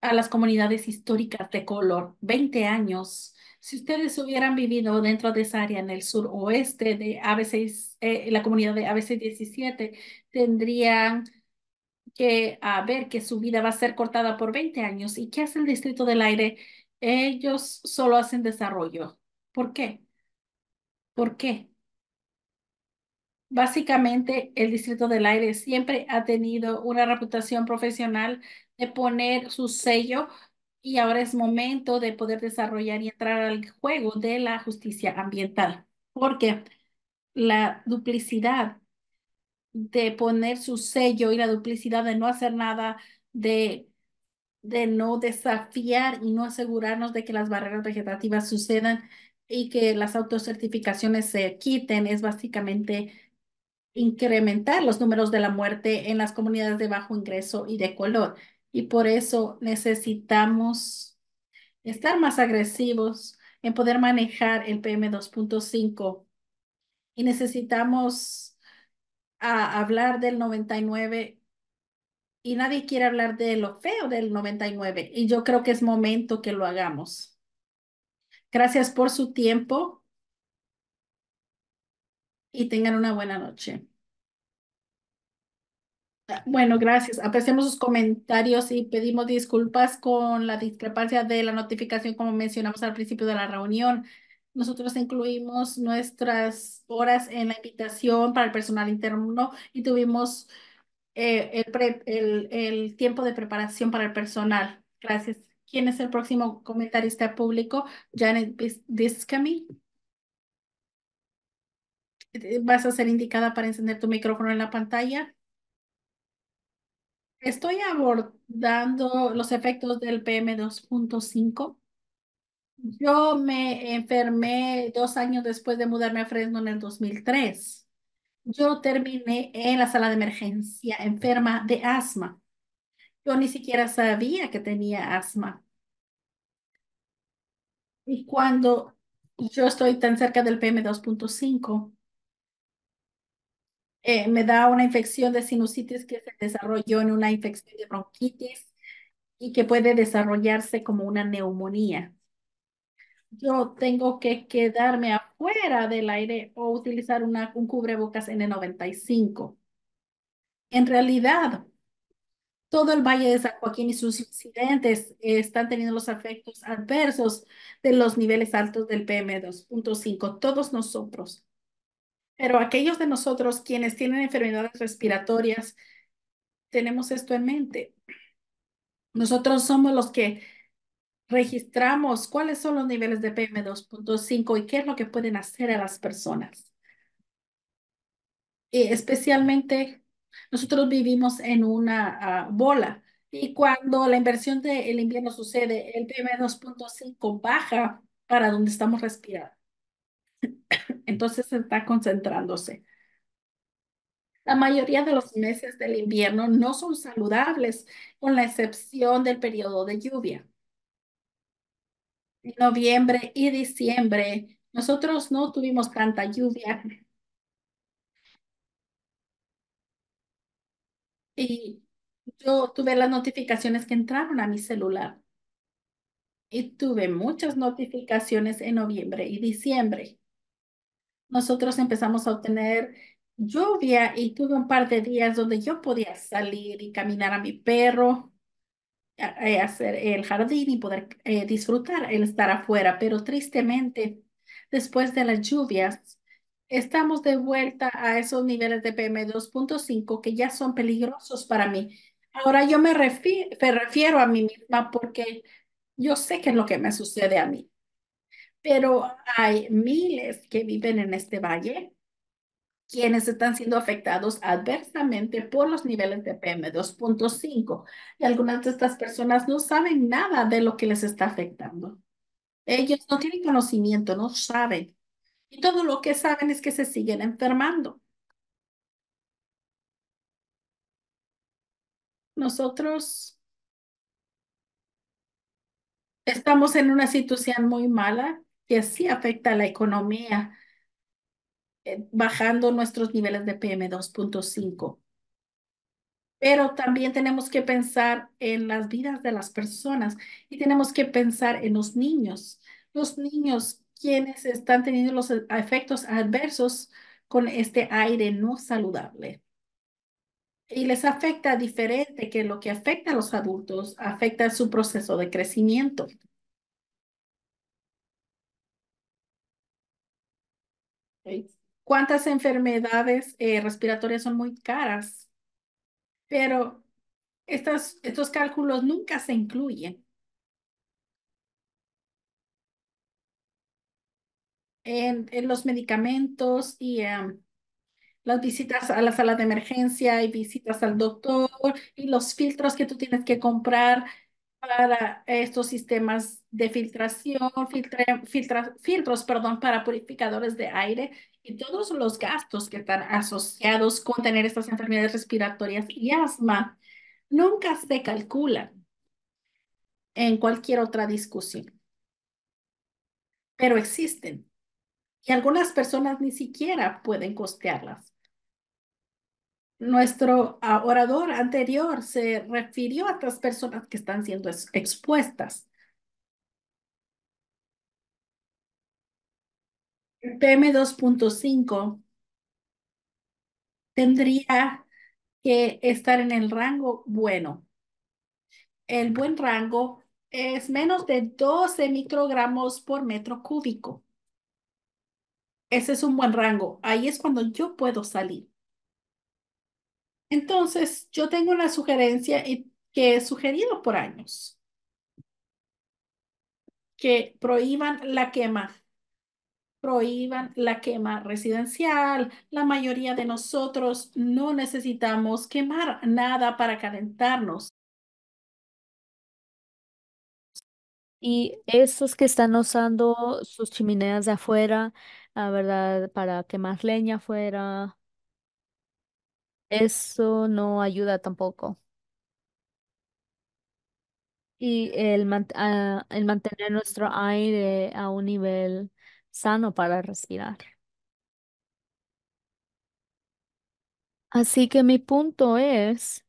a las comunidades históricas de color. 20 años si ustedes hubieran vivido dentro de esa área en el suroeste de ABC, eh, la comunidad de ABC 17, tendrían que a ah, ver que su vida va a ser cortada por 20 años. ¿Y qué hace el Distrito del Aire? Ellos solo hacen desarrollo. ¿Por qué? ¿Por qué? Básicamente, el Distrito del Aire siempre ha tenido una reputación profesional de poner su sello y ahora es momento de poder desarrollar y entrar al juego de la justicia ambiental, porque la duplicidad de poner su sello y la duplicidad de no hacer nada, de, de no desafiar y no asegurarnos de que las barreras vegetativas sucedan y que las autocertificaciones se quiten es básicamente incrementar los números de la muerte en las comunidades de bajo ingreso y de color y por eso necesitamos estar más agresivos en poder manejar el PM 2.5 y necesitamos hablar del 99 y nadie quiere hablar de lo feo del 99 y yo creo que es momento que lo hagamos. Gracias por su tiempo y tengan una buena noche. Ah, bueno, gracias. Apreciamos sus comentarios y pedimos disculpas con la discrepancia de la notificación, como mencionamos al principio de la reunión. Nosotros incluimos nuestras horas en la invitación para el personal interno y tuvimos eh, el, el tiempo de preparación para el personal. Gracias. ¿Quién es el próximo comentarista público? Janet Discami. Eh, vas a ser indicada para encender tu micrófono en la pantalla. Estoy abordando los efectos del PM2.5. Yo me enfermé dos años después de mudarme a Fresno en el 2003. Yo terminé en la sala de emergencia enferma de asma. Yo ni siquiera sabía que tenía asma. Y cuando yo estoy tan cerca del PM2.5, eh, me da una infección de sinusitis que se desarrolló en una infección de bronquitis y que puede desarrollarse como una neumonía. Yo tengo que quedarme afuera del aire o utilizar una, un cubrebocas N95. En realidad, todo el Valle de San Joaquín y sus incidentes están teniendo los efectos adversos de los niveles altos del PM2.5. Todos nosotros pero aquellos de nosotros quienes tienen enfermedades respiratorias, tenemos esto en mente. Nosotros somos los que registramos cuáles son los niveles de PM2.5 y qué es lo que pueden hacer a las personas. Y especialmente nosotros vivimos en una ah, bola y cuando la inversión del invierno sucede, el PM2.5 baja para donde estamos respirando entonces está concentrándose. La mayoría de los meses del invierno no son saludables, con la excepción del periodo de lluvia. noviembre y diciembre, nosotros no tuvimos tanta lluvia. Y yo tuve las notificaciones que entraron a mi celular. Y tuve muchas notificaciones en noviembre y diciembre nosotros empezamos a obtener lluvia y tuve un par de días donde yo podía salir y caminar a mi perro, eh, hacer el jardín y poder eh, disfrutar el estar afuera. Pero tristemente, después de las lluvias, estamos de vuelta a esos niveles de PM2.5 que ya son peligrosos para mí. Ahora yo me, me refiero a mí misma porque yo sé qué es lo que me sucede a mí pero hay miles que viven en este valle quienes están siendo afectados adversamente por los niveles de PM2.5 y algunas de estas personas no saben nada de lo que les está afectando. Ellos no tienen conocimiento, no saben. Y todo lo que saben es que se siguen enfermando. Nosotros estamos en una situación muy mala que sí afecta a la economía, eh, bajando nuestros niveles de PM2.5. Pero también tenemos que pensar en las vidas de las personas y tenemos que pensar en los niños, los niños quienes están teniendo los e-, efectos adversos con este aire no saludable. Y les afecta diferente que lo que afecta a los adultos, afecta su proceso de crecimiento. cuántas enfermedades eh, respiratorias son muy caras, pero estas, estos cálculos nunca se incluyen. En, en los medicamentos y em, las visitas a la sala de emergencia y visitas al doctor y los filtros que tú tienes que comprar para estos sistemas de filtración, filtros, perdón, para purificadores de aire y todos los gastos que están asociados con tener estas enfermedades respiratorias y asma nunca se calculan en cualquier otra discusión. Pero existen y algunas personas ni siquiera pueden costearlas. Nuestro ah, orador anterior se refirió a otras personas que están siendo expuestas. El PM 2.5 tendría que estar en el rango bueno. El buen rango es menos de 12 microgramos por metro cúbico. Ese es un buen rango. Ahí es cuando yo puedo salir. Entonces, yo tengo una sugerencia y que he sugerido por años, que prohíban la quema, prohíban la quema residencial. La mayoría de nosotros no necesitamos quemar nada para calentarnos. Y esos que están usando sus chimeneas de afuera, ah, verdad, para quemar leña afuera, eso no ayuda tampoco. Y ah, el, mantener nuestro aire a un nivel sano para respirar. Así que mi punto es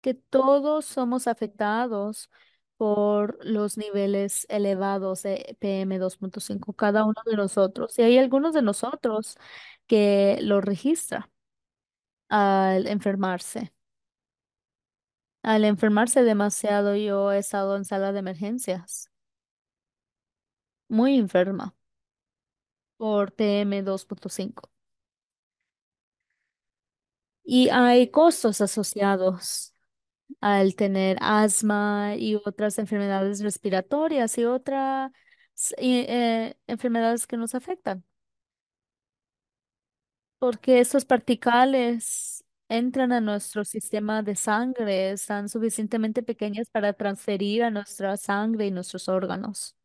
que todos somos afectados por los niveles elevados de PM2.5, cada uno de nosotros. Y hay algunos de nosotros que lo registra al enfermarse. Al enfermarse demasiado, yo he estado en sala de emergencias, muy enferma por TM2.5. Y hay costos asociados al tener asma y otras enfermedades respiratorias y otras eh, enfermedades que nos afectan porque esos partículas entran a nuestro sistema de sangre, están suficientemente pequeñas para transferir a nuestra sangre y nuestros órganos.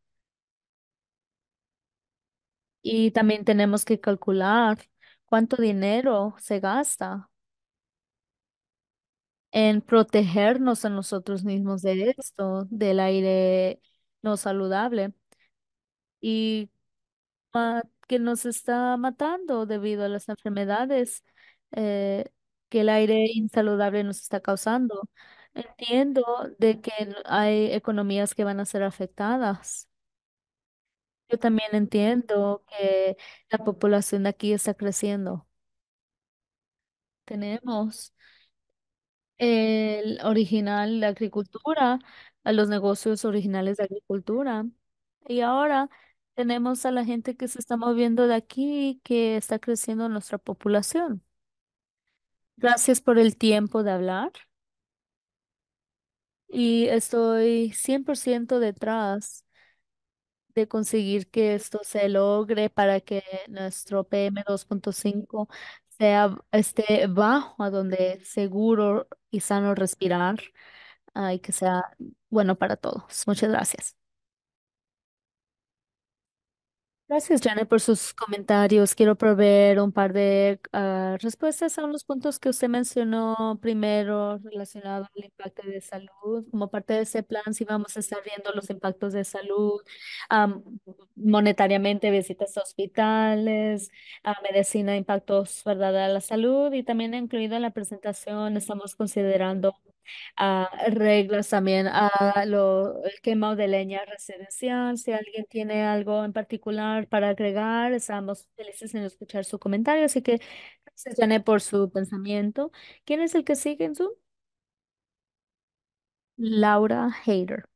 Y también tenemos que calcular cuánto dinero se gasta en protegernos a nosotros mismos de esto, del aire no saludable. Y que nos está matando debido a las enfermedades eh, que el aire insaludable nos está causando. Entiendo de que hay economías que van a ser afectadas. Yo también entiendo que la población de aquí está creciendo. Tenemos el original de agricultura, a los negocios originales de agricultura. Y ahora tenemos a la gente que se está moviendo de aquí, que está creciendo nuestra población. Gracias por el tiempo de hablar. Y estoy 100% detrás de conseguir que esto se logre para que nuestro PM 2.5 sea esté bajo a donde seguro y sano respirar ah, y que sea bueno para todos. Muchas gracias. Gracias, Janet, por sus comentarios. Quiero proveer un par de ah, respuestas a unos puntos que usted mencionó primero relacionado al impacto de salud. Como parte de ese plan, sí vamos a estar viendo los impactos de salud, monetariamente, visitas a hospitales, a medicina, impactos, ¿verdad?, a la salud. Y también incluido en la presentación, estamos considerando reglas también a lo, el quemado de leña residencial. Si alguien tiene algo en particular para agregar, estamos felices en escuchar su comentario. Así que gracias, por su pensamiento. ¿Quién es el que sigue en Zoom? Laura Hayter.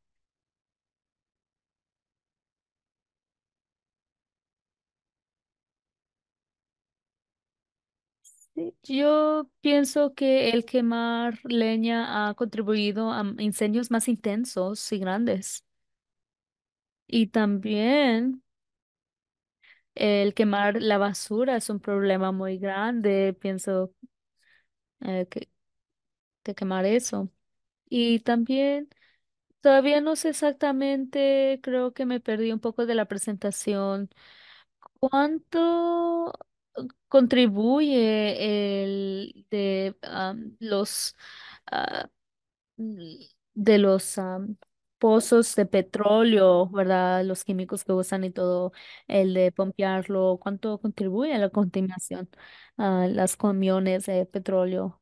Yo pienso que el quemar leña ha contribuido a incendios más intensos y grandes. Y también el quemar la basura es un problema muy grande, pienso eh, que, que quemar eso. Y también todavía no sé exactamente, creo que me perdí un poco de la presentación. ¿Cuánto contribuye el de los ah, de los pozos de petróleo, ¿verdad? Los químicos que usan y todo, el de pompearlo, ¿cuánto contribuye a la contaminación, a las camiones de petróleo?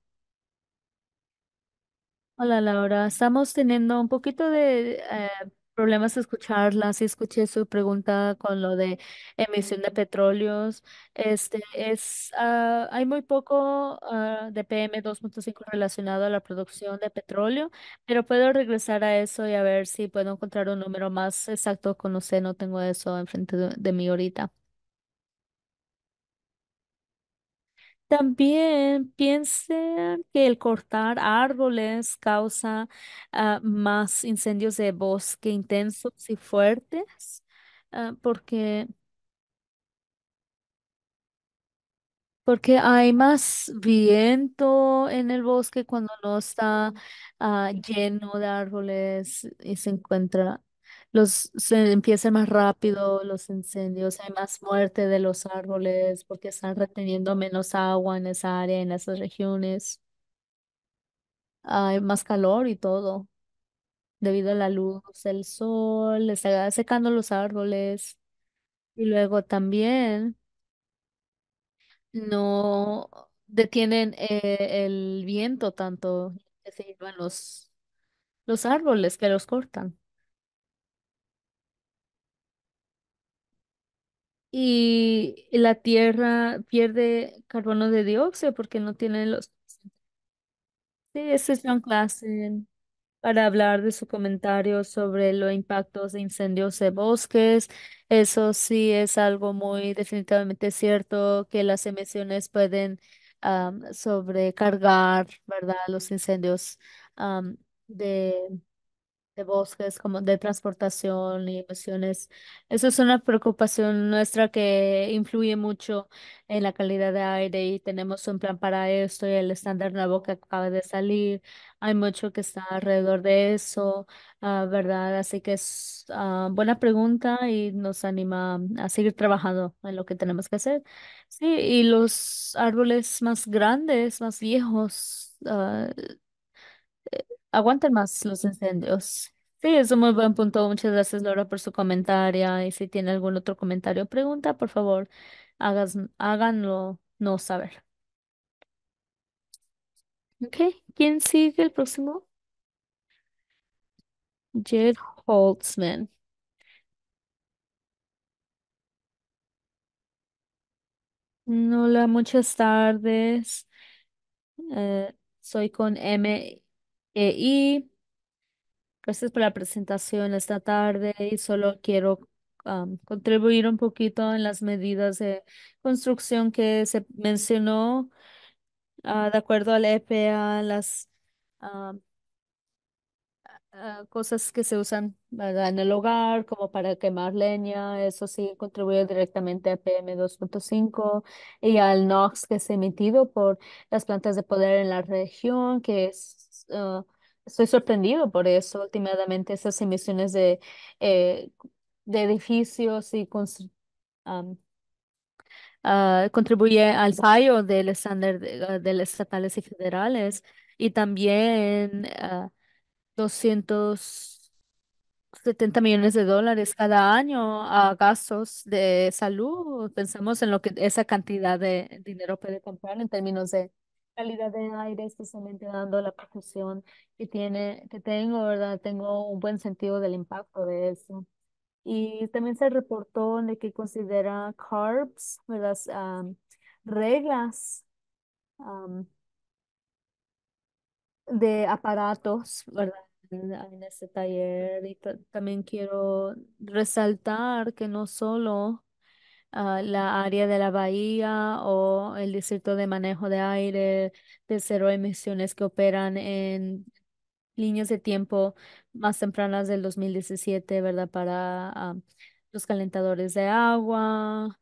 Hola Laura, estamos teniendo un poquito de eh, problemas escucharla, sí escuché su pregunta con lo de emisión de petróleos. Este es, ah, hay muy poco ah, de PM2.5 relacionado a la producción de petróleo, pero puedo regresar a eso y a ver si puedo encontrar un número más exacto con No tengo eso enfrente de mí ahorita. También piensen que el cortar árboles causa ah, más incendios de bosque intensos y fuertes, ah, porque, porque hay más viento en el bosque cuando no está ah, lleno de árboles y se encuentra los se más rápido los incendios, hay más muerte de los árboles porque están reteniendo menos agua en esa área, en esas regiones. Hay más calor y todo debido a la luz, el sol, está secando los árboles y luego también no detienen eh, el viento tanto se los, los árboles que los cortan. y la tierra pierde carbono de dióxido porque no tiene los... Sí, ese es John Classen para hablar de su comentario sobre los impactos de incendios de bosques. Eso sí es algo muy definitivamente cierto, que las emisiones pueden sobrecargar, ¿verdad?, los incendios de de bosques, como de transportación y emisiones. Eso es una preocupación nuestra que influye mucho en la calidad de aire y tenemos un plan para esto y el estándar nuevo que acaba de salir. Hay mucho que está alrededor de eso, ah, ¿verdad? Así que es ah, buena pregunta y nos anima a seguir trabajando en lo que tenemos que hacer. Sí, y los árboles más grandes, más viejos. ah, Aguanten más los incendios. Sí, es un muy buen punto. Muchas gracias, Laura, por su comentario. Y si tiene algún otro comentario o pregunta, por favor, háganlo no saber. Ok, ¿quién sigue el próximo? Jed Holtzman. Hola, muchas tardes. Eh, soy con M eh, y gracias por la presentación esta tarde y solo quiero contribuir un poquito en las medidas de construcción que se mencionó ah, de acuerdo al EPA, las ah, cosas que se usan en el hogar como para quemar leña, eso sí contribuye directamente a PM 2.5 y al NOx que es emitido por las plantas de poder en la región, que es Ah, estoy sorprendido por eso. Últimamente, esas emisiones de, eh, de edificios y um, contribuye al fallo del estándar de, ah, de los estatales y federales y también uh, 270 millones de dólares cada año a gastos de salud. Pensamos en lo que esa cantidad de dinero puede comprar en términos de calidad de aire, especialmente dando la profesión que, tiene, que tengo, ¿verdad? Tengo un buen sentido del impacto de eso. Y también se reportó de que considera CARBs, ¿verdad? Ah, reglas de aparatos, ¿verdad? En este taller y también quiero resaltar que no solo Ah, la área de la bahía o el distrito de manejo de aire de cero emisiones que operan en líneas de tiempo más tempranas del 2017, ¿verdad? Para ah, los calentadores de agua,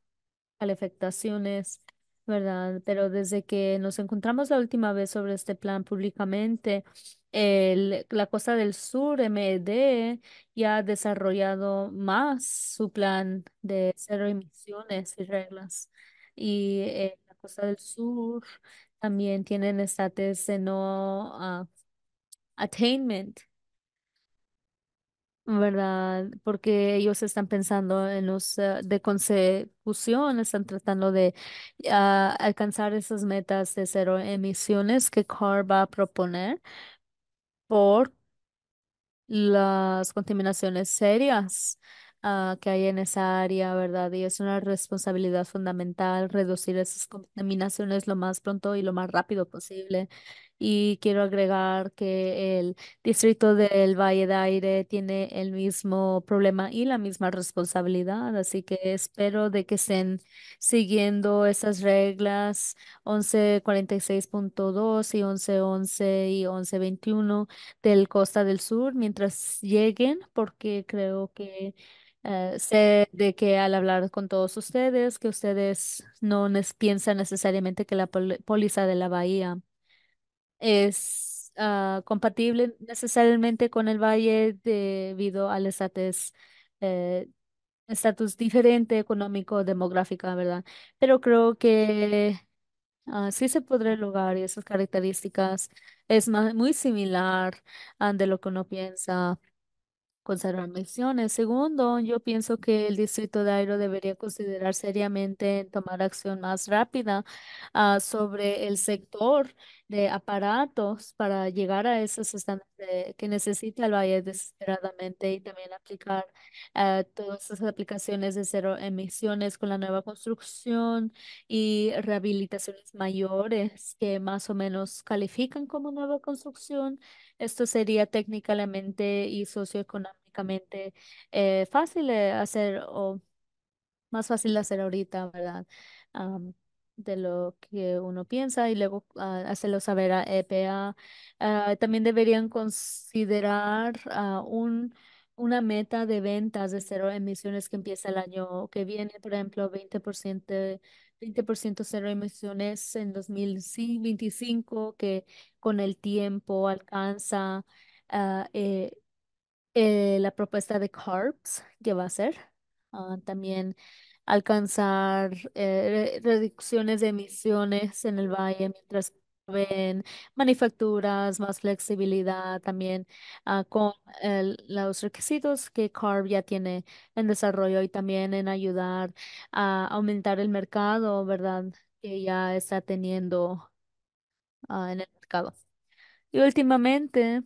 calefactaciones. ¿verdad? Pero desde que nos encontramos la última vez sobre este plan públicamente, el- la Costa del Sur, MED, ya ha desarrollado más su plan de cero emisiones y reglas. Y eh, la Costa del Sur también tienen estatus de no ah, attainment, ¿verdad? Porque ellos están pensando en los eh, de consecución, están tratando de ah, alcanzar esas metas de cero emisiones que CAR va a proponer por las contaminaciones serias ah, que hay en esa área, ¿verdad? Y es una responsabilidad fundamental reducir esas contaminaciones lo más pronto y lo más rápido posible. Y quiero agregar que el distrito del Valle de Aire tiene el mismo problema y la misma responsabilidad, así que espero de que estén siguiendo esas reglas 1146.2 y 1111 y 1121 del Costa del Sur mientras lleguen, porque creo que eh, sé de que al hablar con todos ustedes, que ustedes no piensan necesariamente que la póliza de la bahía es ah, compatible necesariamente con el valle debido al estatus eh, diferente económico, demográfica, ¿verdad? Pero creo que ah, sí se podrá lograr y esas características es muy similar a ah, de lo que uno piensa conservar emisiones. Segundo, yo pienso que el distrito de Airo debería considerar seriamente tomar acción más rápida ah, sobre el sector de aparatos para llegar a esos estándares que necesita el valle desesperadamente y también aplicar ah, todas esas aplicaciones de cero emisiones con la nueva construcción y rehabilitaciones mayores que más o menos califican como nueva construcción. Esto sería técnicamente y socioeconómicamente económicamente eh, fácil hacer o más fácil hacer ahorita, ¿verdad? de lo que uno piensa y luego ah, hacerlo saber a EPA. Ah, también deberían considerar ah, un, una meta de ventas de cero emisiones que empieza el año que viene, por ejemplo, 20%, 20 cero emisiones en 2025, que con el tiempo alcanza eh, eh, la propuesta de CARBS que va a ser ah, también alcanzar eh, reducciones de emisiones en el valle mientras ven manufacturas, más flexibilidad también ah, con los requisitos que CARB ya tiene en desarrollo y también en ayudar a aumentar el mercado, ¿verdad? Que ya está teniendo ah, en el mercado. Y últimamente,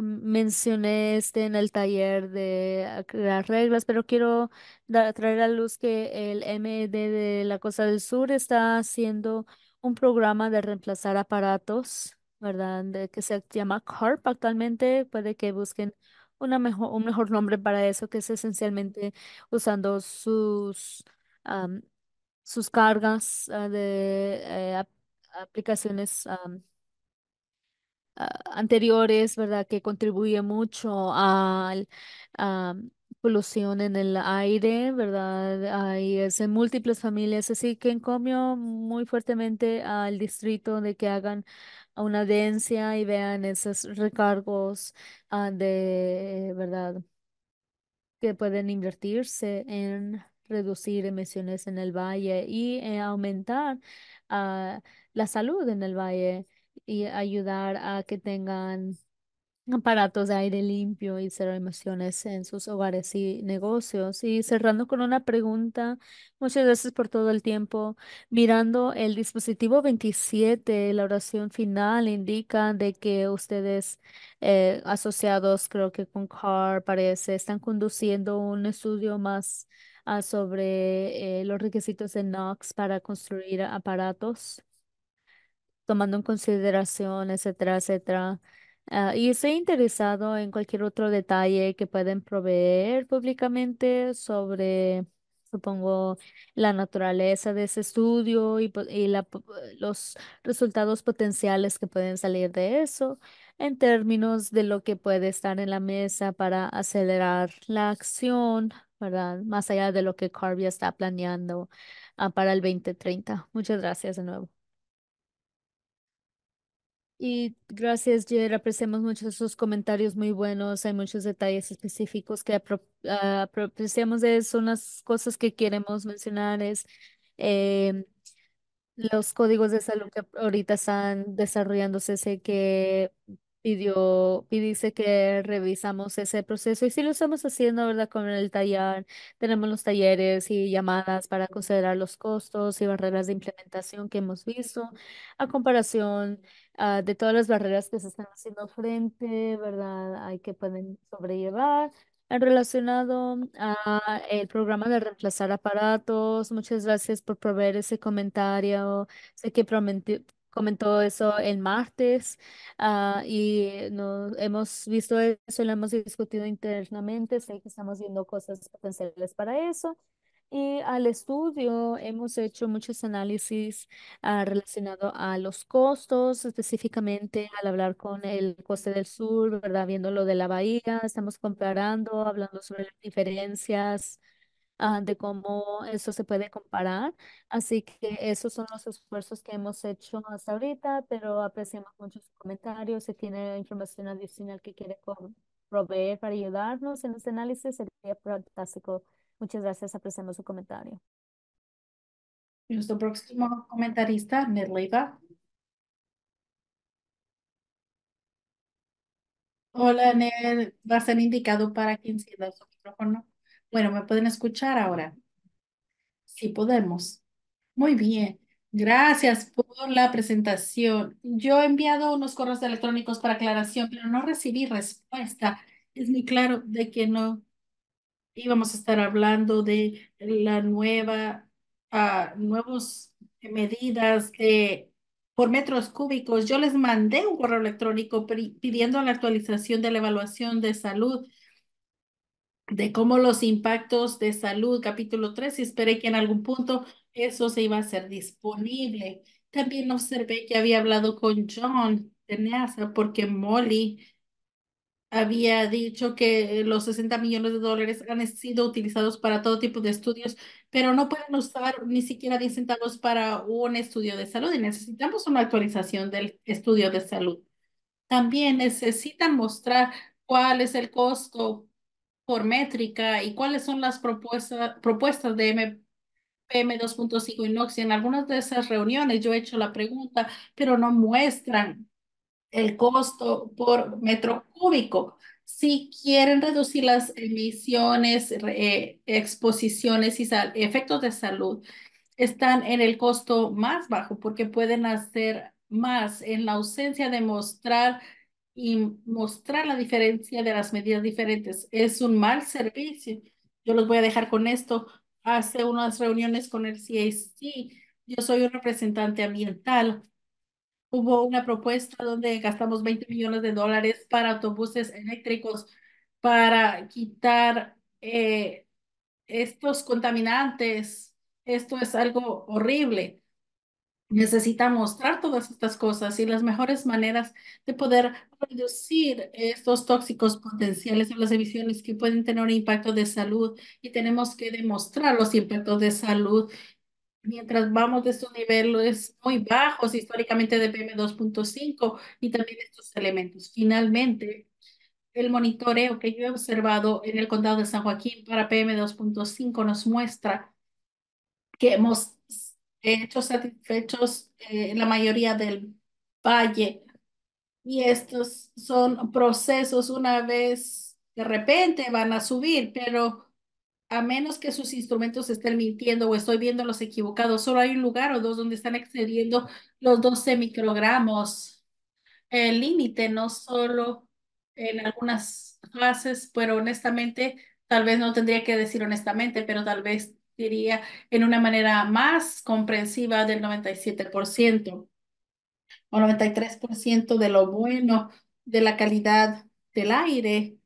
mencioné este en el taller de ah, las reglas, pero quiero traer a luz que el MD e de la Costa del Sur está haciendo un programa de reemplazar aparatos, ¿verdad? que se llama CARP actualmente. Puede que busquen una mejor, un mejor nombre para eso, que es esencialmente usando sus, sus cargas ah, de eh, aplicaciones anteriores, ¿verdad? Que contribuye mucho a la polución en el aire, ¿verdad? Hay es en múltiples familias, así que encomio muy fuertemente al distrito de que hagan una audiencia y vean esos recargos ah, de, ¿verdad? Que pueden invertirse en reducir emisiones en el valle y eh, aumentar ah, la salud en el valle y ayudar a que tengan aparatos de aire limpio y cero emisiones en sus hogares y negocios. Y cerrando con una pregunta, muchas gracias por todo el tiempo. Mirando el dispositivo 27, la oración final indica de que ustedes eh, asociados, creo que con CAR parece, están conduciendo un estudio más ah, sobre eh, los requisitos de NOx para construir aparatos tomando en consideración, etcétera, etcétera. Ah, y estoy interesado en cualquier otro detalle que pueden proveer públicamente sobre, supongo, la naturaleza de ese estudio y, los resultados potenciales que pueden salir de eso en términos de lo que puede estar en la mesa para acelerar la acción, ¿verdad? Más allá de lo que Carvia está planeando, ah, para el 2030. Muchas gracias de nuevo. Y gracias, Jer. Apreciamos mucho sus comentarios muy buenos. Hay muchos detalles específicos que apro ah, apreciamos de Son Unas cosas que queremos mencionar. Es, em, los códigos de salud que ahorita están desarrollándose, que pidió y dice que revisamos ese proceso y si lo estamos haciendo, ¿verdad? Con el taller, tenemos los talleres y llamadas para considerar los costos y barreras de implementación que hemos visto a comparación ah, de todas las barreras que se están haciendo frente, ¿verdad? Hay que pueden sobrellevar. En relacionado a el programa de reemplazar aparatos, muchas gracias por proveer ese comentario. Sé que prometió comentó eso el martes ah, y no, hemos visto eso, lo hemos discutido internamente, sé que estamos viendo cosas potenciales para eso. Y al estudio hemos hecho muchos análisis ah, relacionados a los costos, específicamente al hablar con el coste del sur, ¿verdad? Viendo lo de la bahía, estamos comparando, hablando sobre las diferencias Ah, de cómo eso se puede comparar. Así que esos son los esfuerzos que hemos hecho hasta ahorita, pero apreciamos mucho su comentario. Si tiene información adicional que quiere proveer para ayudarnos en este análisis, sería fantástico. Muchas gracias, apreciamos su comentario. Nuestro próximo comentarista, Ned Leiva. Hola, Ned. Va a ser indicado para quien da su micrófono. Bueno, ¿me pueden escuchar ahora? Sí, podemos. Muy bien. Gracias por la presentación. Yo he enviado unos correos electrónicos para aclaración, pero no recibí respuesta. Es muy claro de que no íbamos a estar hablando de la nueva, a ah, nuevas medidas de por metros cúbicos. Yo les mandé un correo electrónico pidiendo la actualización de la evaluación de salud de cómo los impactos de salud, capítulo 3, y esperé que en algún punto eso se iba a hacer disponible. También observé que había hablado con John de NASA porque Molly había dicho que los 60 millones de dólares han sido utilizados para todo tipo de estudios, pero no pueden usar ni siquiera 10 centavos para un estudio de salud y necesitamos una actualización del estudio de salud. También necesitan mostrar cuál es el costo por métrica y cuáles son las propuestas propuestas de MPM 2.5 Inox. Y en algunas de esas reuniones yo he hecho la pregunta, pero no muestran el costo por metro cúbico. Si quieren reducir las emisiones, eh, exposiciones y efectos de salud, están en el costo más bajo porque pueden hacer más en la ausencia de mostrar y mostrar la diferencia de las medidas diferentes. Es un mal servicio. Yo los voy a dejar con esto. Hace unas reuniones con el CAC. Yo soy un representante ambiental. Hubo una propuesta donde gastamos 20 millones de dólares para autobuses eléctricos para quitar eh, estos contaminantes. Esto es algo horrible necesita mostrar todas estas cosas y las mejores maneras de poder reducir estos tóxicos potenciales en las emisiones que pueden tener un impacto de salud y tenemos que demostrar los impactos de salud mientras vamos de estos niveles muy bajos históricamente de PM2.5 y también estos elementos. Finalmente, el monitoreo que yo he observado en el condado de San Joaquín para PM2.5 nos muestra que hemos hechos satisfechos eh, en la mayoría del valle. Y estos son procesos una vez de repente van a subir, pero a menos que sus instrumentos estén mintiendo o estoy viendo los equivocados, solo hay un lugar o dos donde están excediendo los 12 microgramos. El límite, no solo en algunas fases, pero honestamente, tal vez no tendría que decir honestamente, pero tal vez diría, en una manera más comprensiva del 97% o 93% de lo bueno de la calidad del aire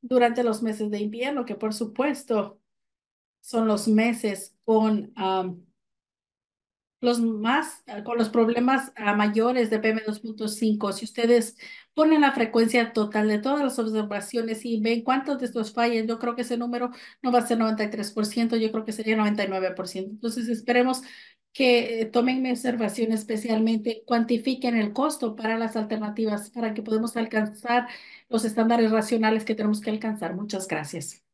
durante los meses de invierno, que por supuesto son los meses con los más, con los problemas mayores de PM2.5. Si ustedes ponen la frecuencia total de todas las observaciones y ven cuántos de estos fallan, yo creo que ese número no va a ser 93%, yo creo que sería 99%. Entonces esperemos que eh, tomen mi observación especialmente, cuantifiquen el costo para las alternativas para que podamos alcanzar los estándares racionales que tenemos que alcanzar. Muchas gracias.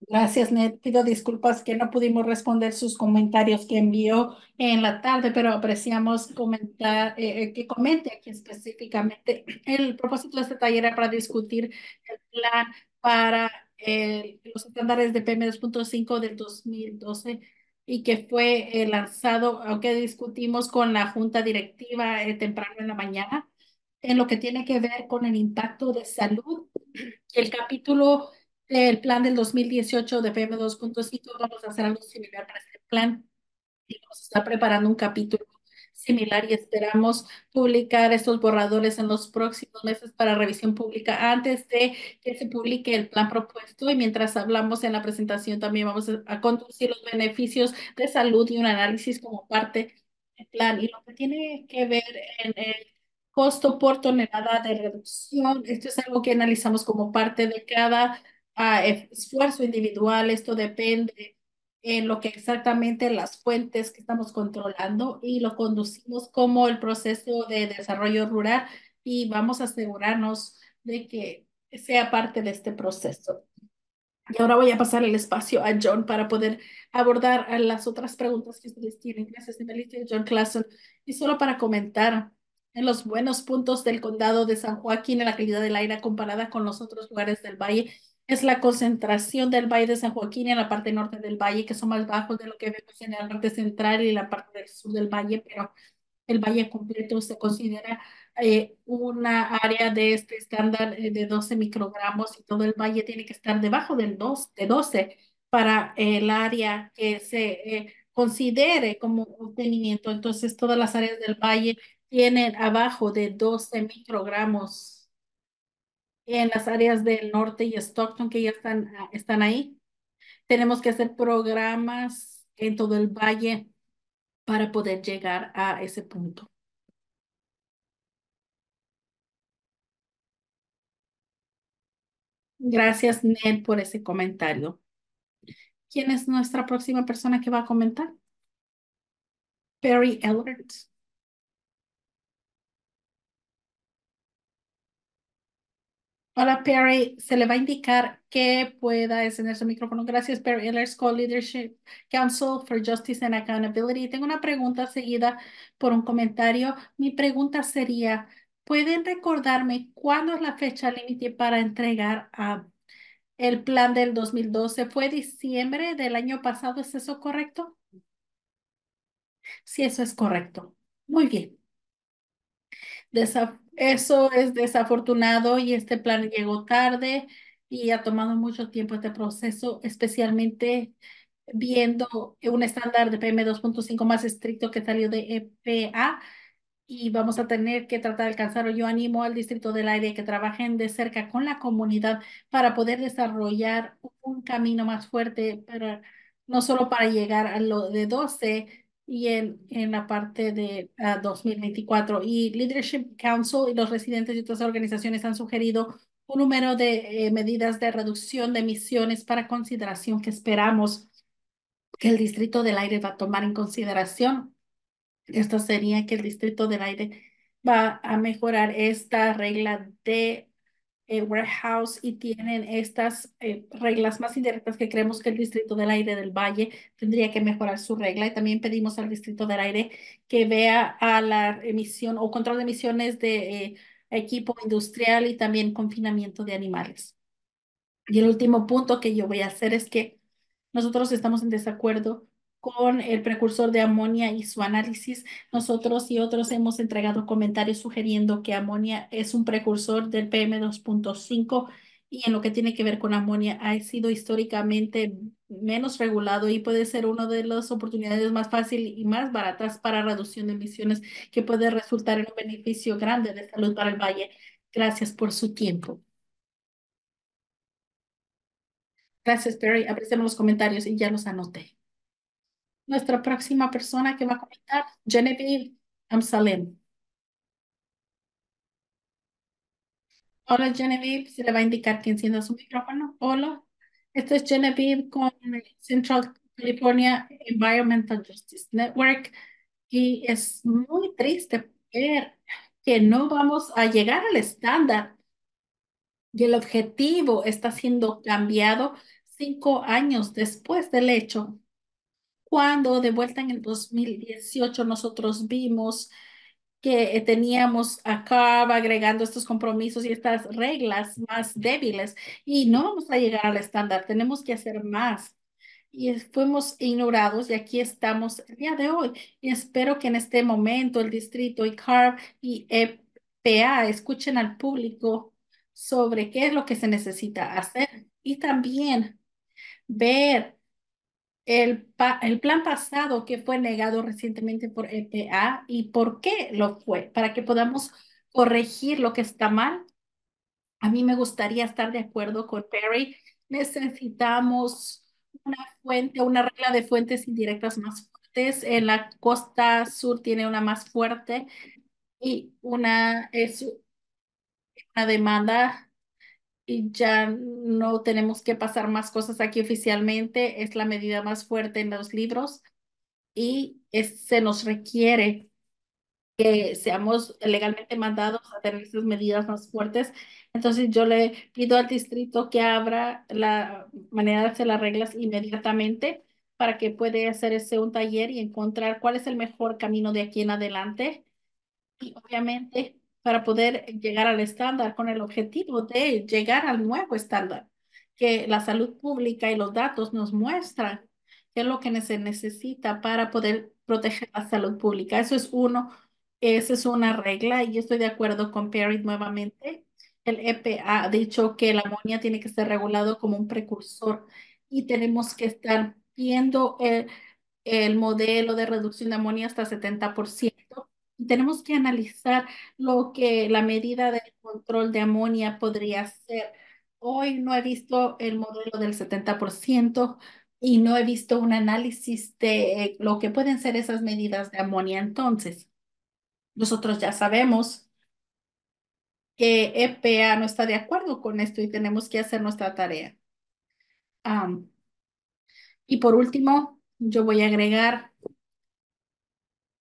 Gracias, Ned. Pido disculpas que no pudimos responder sus comentarios que envió en la tarde, pero apreciamos comentar, eh, eh, que comente aquí específicamente. El propósito de este taller era para discutir el plan para eh, los estándares de PM 2.5 del 2012 y que fue lanzado, aunque discutimos con la junta directiva temprano en la mañana, en lo que tiene que ver con el impacto de salud. El capítulo el plan del 2018 de PM 2.5, vamos a hacer algo similar para este plan. Y vamos a estar preparando un capítulo similar y esperamos publicar estos borradores en los próximos meses para revisión pública antes de que se publique el plan propuesto y mientras hablamos en la presentación también vamos a conducir los beneficios de salud y un análisis como parte del plan y lo que tiene que ver en el costo por tonelada de reducción. Esto es algo que analizamos como parte de cada a esfuerzo individual, esto depende en lo que exactamente las fuentes que estamos controlando y lo conducimos como el proceso de desarrollo rural y vamos a asegurarnos de que sea parte de este proceso. Y ahora voy a pasar el espacio a John para poder abordar las otras preguntas que ustedes tienen. Gracias, Melita y John Clason. Y solo para comentar en los buenos puntos del condado de San Joaquín en la calidad del aire comparada con los otros lugares del valle es la concentración del Valle de San Joaquín en la parte norte del valle, que son más bajos de lo que vemos en el norte central y la parte del sur del valle, pero el valle completo se considera eh, una área de este estándar eh, de 12 microgramos y todo el valle tiene que estar debajo del de 12 para el área que se eh, considere como obtenimiento. Entonces, todas las áreas del valle tienen abajo de 12 microgramos en las áreas del norte y Stockton que ya están, ah, están ahí. Tenemos que hacer programas en todo el valle para poder llegar a ese punto. Gracias, Ned, por ese comentario. ¿Quién es nuestra próxima persona que va a comentar? Perry Ellert. Hola Perry, se le va a indicar que pueda encender su micrófono. Gracias Perry Ehlers, School Leadership Council for Justice and Accountability. Tengo una pregunta seguida por un comentario. Mi pregunta sería, ¿pueden recordarme cuándo es la fecha límite para entregar a el plan del 2012? ¿Fue diciembre del año pasado? ¿Es eso correcto? Sí, eso es correcto. Muy bien. Desaf eso es desafortunado y este plan llegó tarde y ha tomado mucho tiempo este proceso, especialmente viendo un estándar de PM 2.5 más estricto que salió de EPA y vamos a tener que tratar de alcanzarlo. Yo animo al Distrito del Aire que trabajen de cerca con la comunidad para poder desarrollar un camino más fuerte, pero no solo para llegar a lo de 12, y en, en la parte de 2024. Ah, y Leadership Council y los residentes de otras organizaciones han sugerido un número de eh, medidas de reducción de emisiones para consideración que esperamos que el Distrito del Aire va a tomar en consideración. Esto sería que el Distrito del Aire va a mejorar esta regla de eh, warehouse y tienen estas eh, reglas más indirectas que creemos que el Distrito del Aire del Valle tendría que mejorar su regla. Y también pedimos al Distrito del Aire que vea a la emisión o control de emisiones de eh, equipo industrial y también confinamiento de animales. Y el último punto que yo voy a hacer es que nosotros estamos en desacuerdo con el precursor de amonia y su análisis. Nosotros y otros hemos entregado comentarios sugiriendo que amonia es un precursor del PM2.5 y en lo que tiene que ver con amonia ha sido históricamente menos regulado y puede ser una de las oportunidades más fácil y más baratas para reducción de emisiones que puede resultar en un beneficio grande de salud para el valle. Gracias por su tiempo. Gracias, Perry. Apreciamos los comentarios y ya los anoté. Nuestra próxima persona que va a comentar, Genevieve Amsalem. Hola Genevieve, se le va a indicar que encienda su micrófono. Hola, esto es Genevieve con Central California Environmental Justice Network y es muy triste ver que no vamos a llegar al estándar y el objetivo está siendo cambiado cinco años después del hecho cuando de vuelta en el 2018 nosotros vimos que eh, teníamos CARB agregando estos compromisos y estas reglas más débiles y no vamos a llegar al estándar, tenemos que hacer más. Y fuimos ignorados y aquí estamos el día de hoy. Y espero que en este momento el distrito y CARB y EPA escuchen al público sobre qué es lo que se necesita hacer y también ver el, plan pasado que fue negado recientemente por EPA y por qué lo fue, para que podamos corregir lo que está mal. A mí me gustaría estar de acuerdo con Perry. Necesitamos una fuente, una regla de fuentes indirectas más fuertes. En la costa sur tiene una más fuerte y una es una demanda y ya no tenemos que pasar más cosas aquí oficialmente, es la medida más fuerte en los libros y se nos requiere que seamos legalmente mandados a tener esas medidas más fuertes. Entonces yo le pido al distrito que abra la manera de hacer las reglas inmediatamente para que pueda hacer ese un taller y encontrar cuál es el mejor camino de aquí en adelante. Y obviamente para poder llegar al estándar con el objetivo de llegar al nuevo estándar que la salud pública y los datos nos muestran qué es lo que se necesita para poder proteger la salud pública. Eso es uno, esa es una regla y yo estoy de acuerdo con Perry nuevamente. El EPA ha dicho que la amonía tiene que ser regulado como un precursor y tenemos que estar viendo el, eh, el modelo de reducción de amonía hasta 70%. Tenemos que analizar lo que la medida de control de amonía podría ser. Hoy no he visto el modelo del 70% y no he visto un análisis de lo que pueden ser esas medidas de amonía Entonces, nosotros ya sabemos que EPA no está de acuerdo con esto y tenemos que hacer nuestra tarea. y por último, yo voy a agregar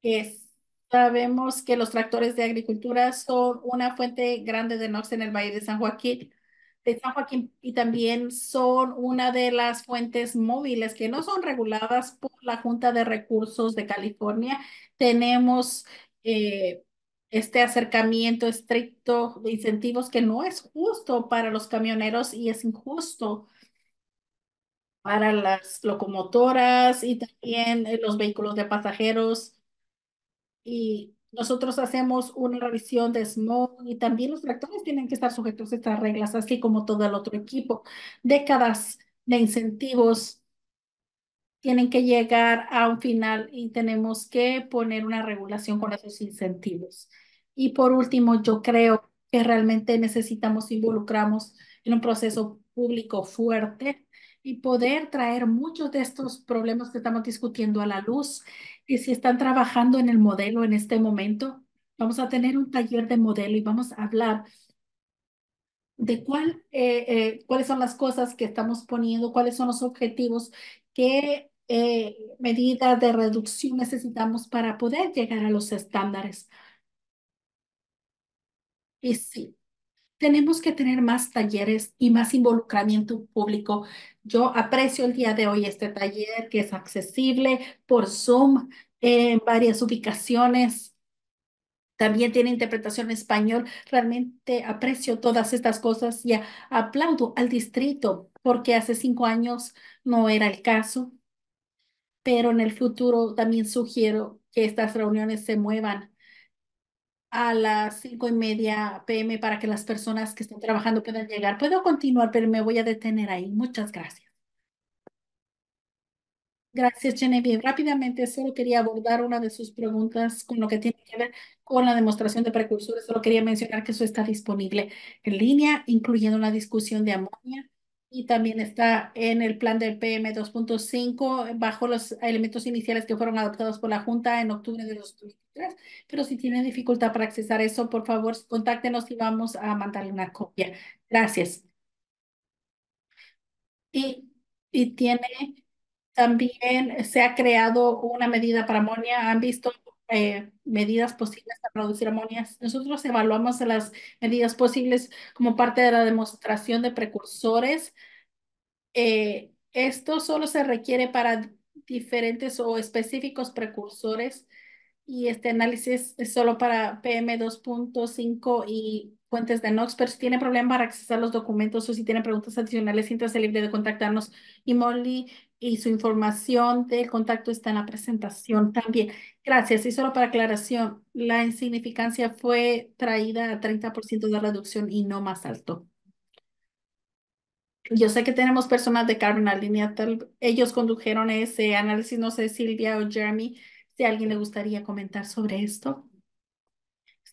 que es Sabemos que los tractores de agricultura son una fuente grande de NOx en el Valle de San Joaquín, de San Joaquín y también son una de las fuentes móviles que no son reguladas por la Junta de Recursos de California. Tenemos eh, este acercamiento estricto de incentivos que no es justo para los camioneros y es injusto para las locomotoras y también eh, los vehículos de pasajeros y nosotros hacemos una revisión de SMOG y también los tractores tienen que estar sujetos a estas reglas, así como todo el otro equipo. Décadas de incentivos tienen que llegar a un final y tenemos que poner una regulación con esos incentivos. Y por último, yo creo que realmente necesitamos involucramos en un proceso público fuerte y poder traer muchos de estos problemas que estamos discutiendo a la luz. Y si están trabajando en el modelo en este momento, vamos a tener un taller de modelo y vamos a hablar de cuál, eh, eh, cuáles son las cosas que estamos poniendo, cuáles son los objetivos, qué eh, medidas de reducción necesitamos para poder llegar a los estándares. Y sí, tenemos que tener más talleres y más involucramiento público. Yo aprecio el día de hoy este taller que es accesible por Zoom en eh, varias ubicaciones. También tiene interpretación en español. Realmente aprecio todas estas cosas y aplaudo al distrito porque hace cinco años no era el caso. Pero en el futuro también sugiero que estas reuniones se muevan a las cinco y media pm para que las personas que estén trabajando puedan llegar. Puedo continuar, pero me voy a detener ahí. Muchas gracias. Gracias, Genevieve. Rápidamente, solo quería abordar una de sus preguntas con lo que tiene que ver con la demostración de precursores. Solo quería mencionar que eso está disponible en línea, incluyendo la discusión de amonia y también está en el plan del PM 2.5 bajo los elementos iniciales que fueron adoptados por la Junta en octubre de 2015 pero si tienen dificultad para accesar eso, por favor, contáctenos y vamos a mandarle una copia. Gracias. Y, y tiene también, se ha creado una medida para amonia. ¿Han visto eh, medidas posibles para reducir amonias. Nosotros evaluamos las medidas posibles como parte de la demostración de precursores. Eh, esto solo se requiere para diferentes o específicos precursores y este análisis es solo para PM 2.5 y fuentes de NOX, pero si tiene problema para accesar los documentos o si tiene preguntas adicionales, siéntase libre de contactarnos. Y Molly y su información de contacto está en la presentación también. Gracias. Y solo para aclaración, la insignificancia fue traída a 30% de reducción y no más alto. Yo sé que tenemos personas de línea tal ellos condujeron ese análisis, no sé, Silvia o Jeremy, si alguien le gustaría comentar sobre esto.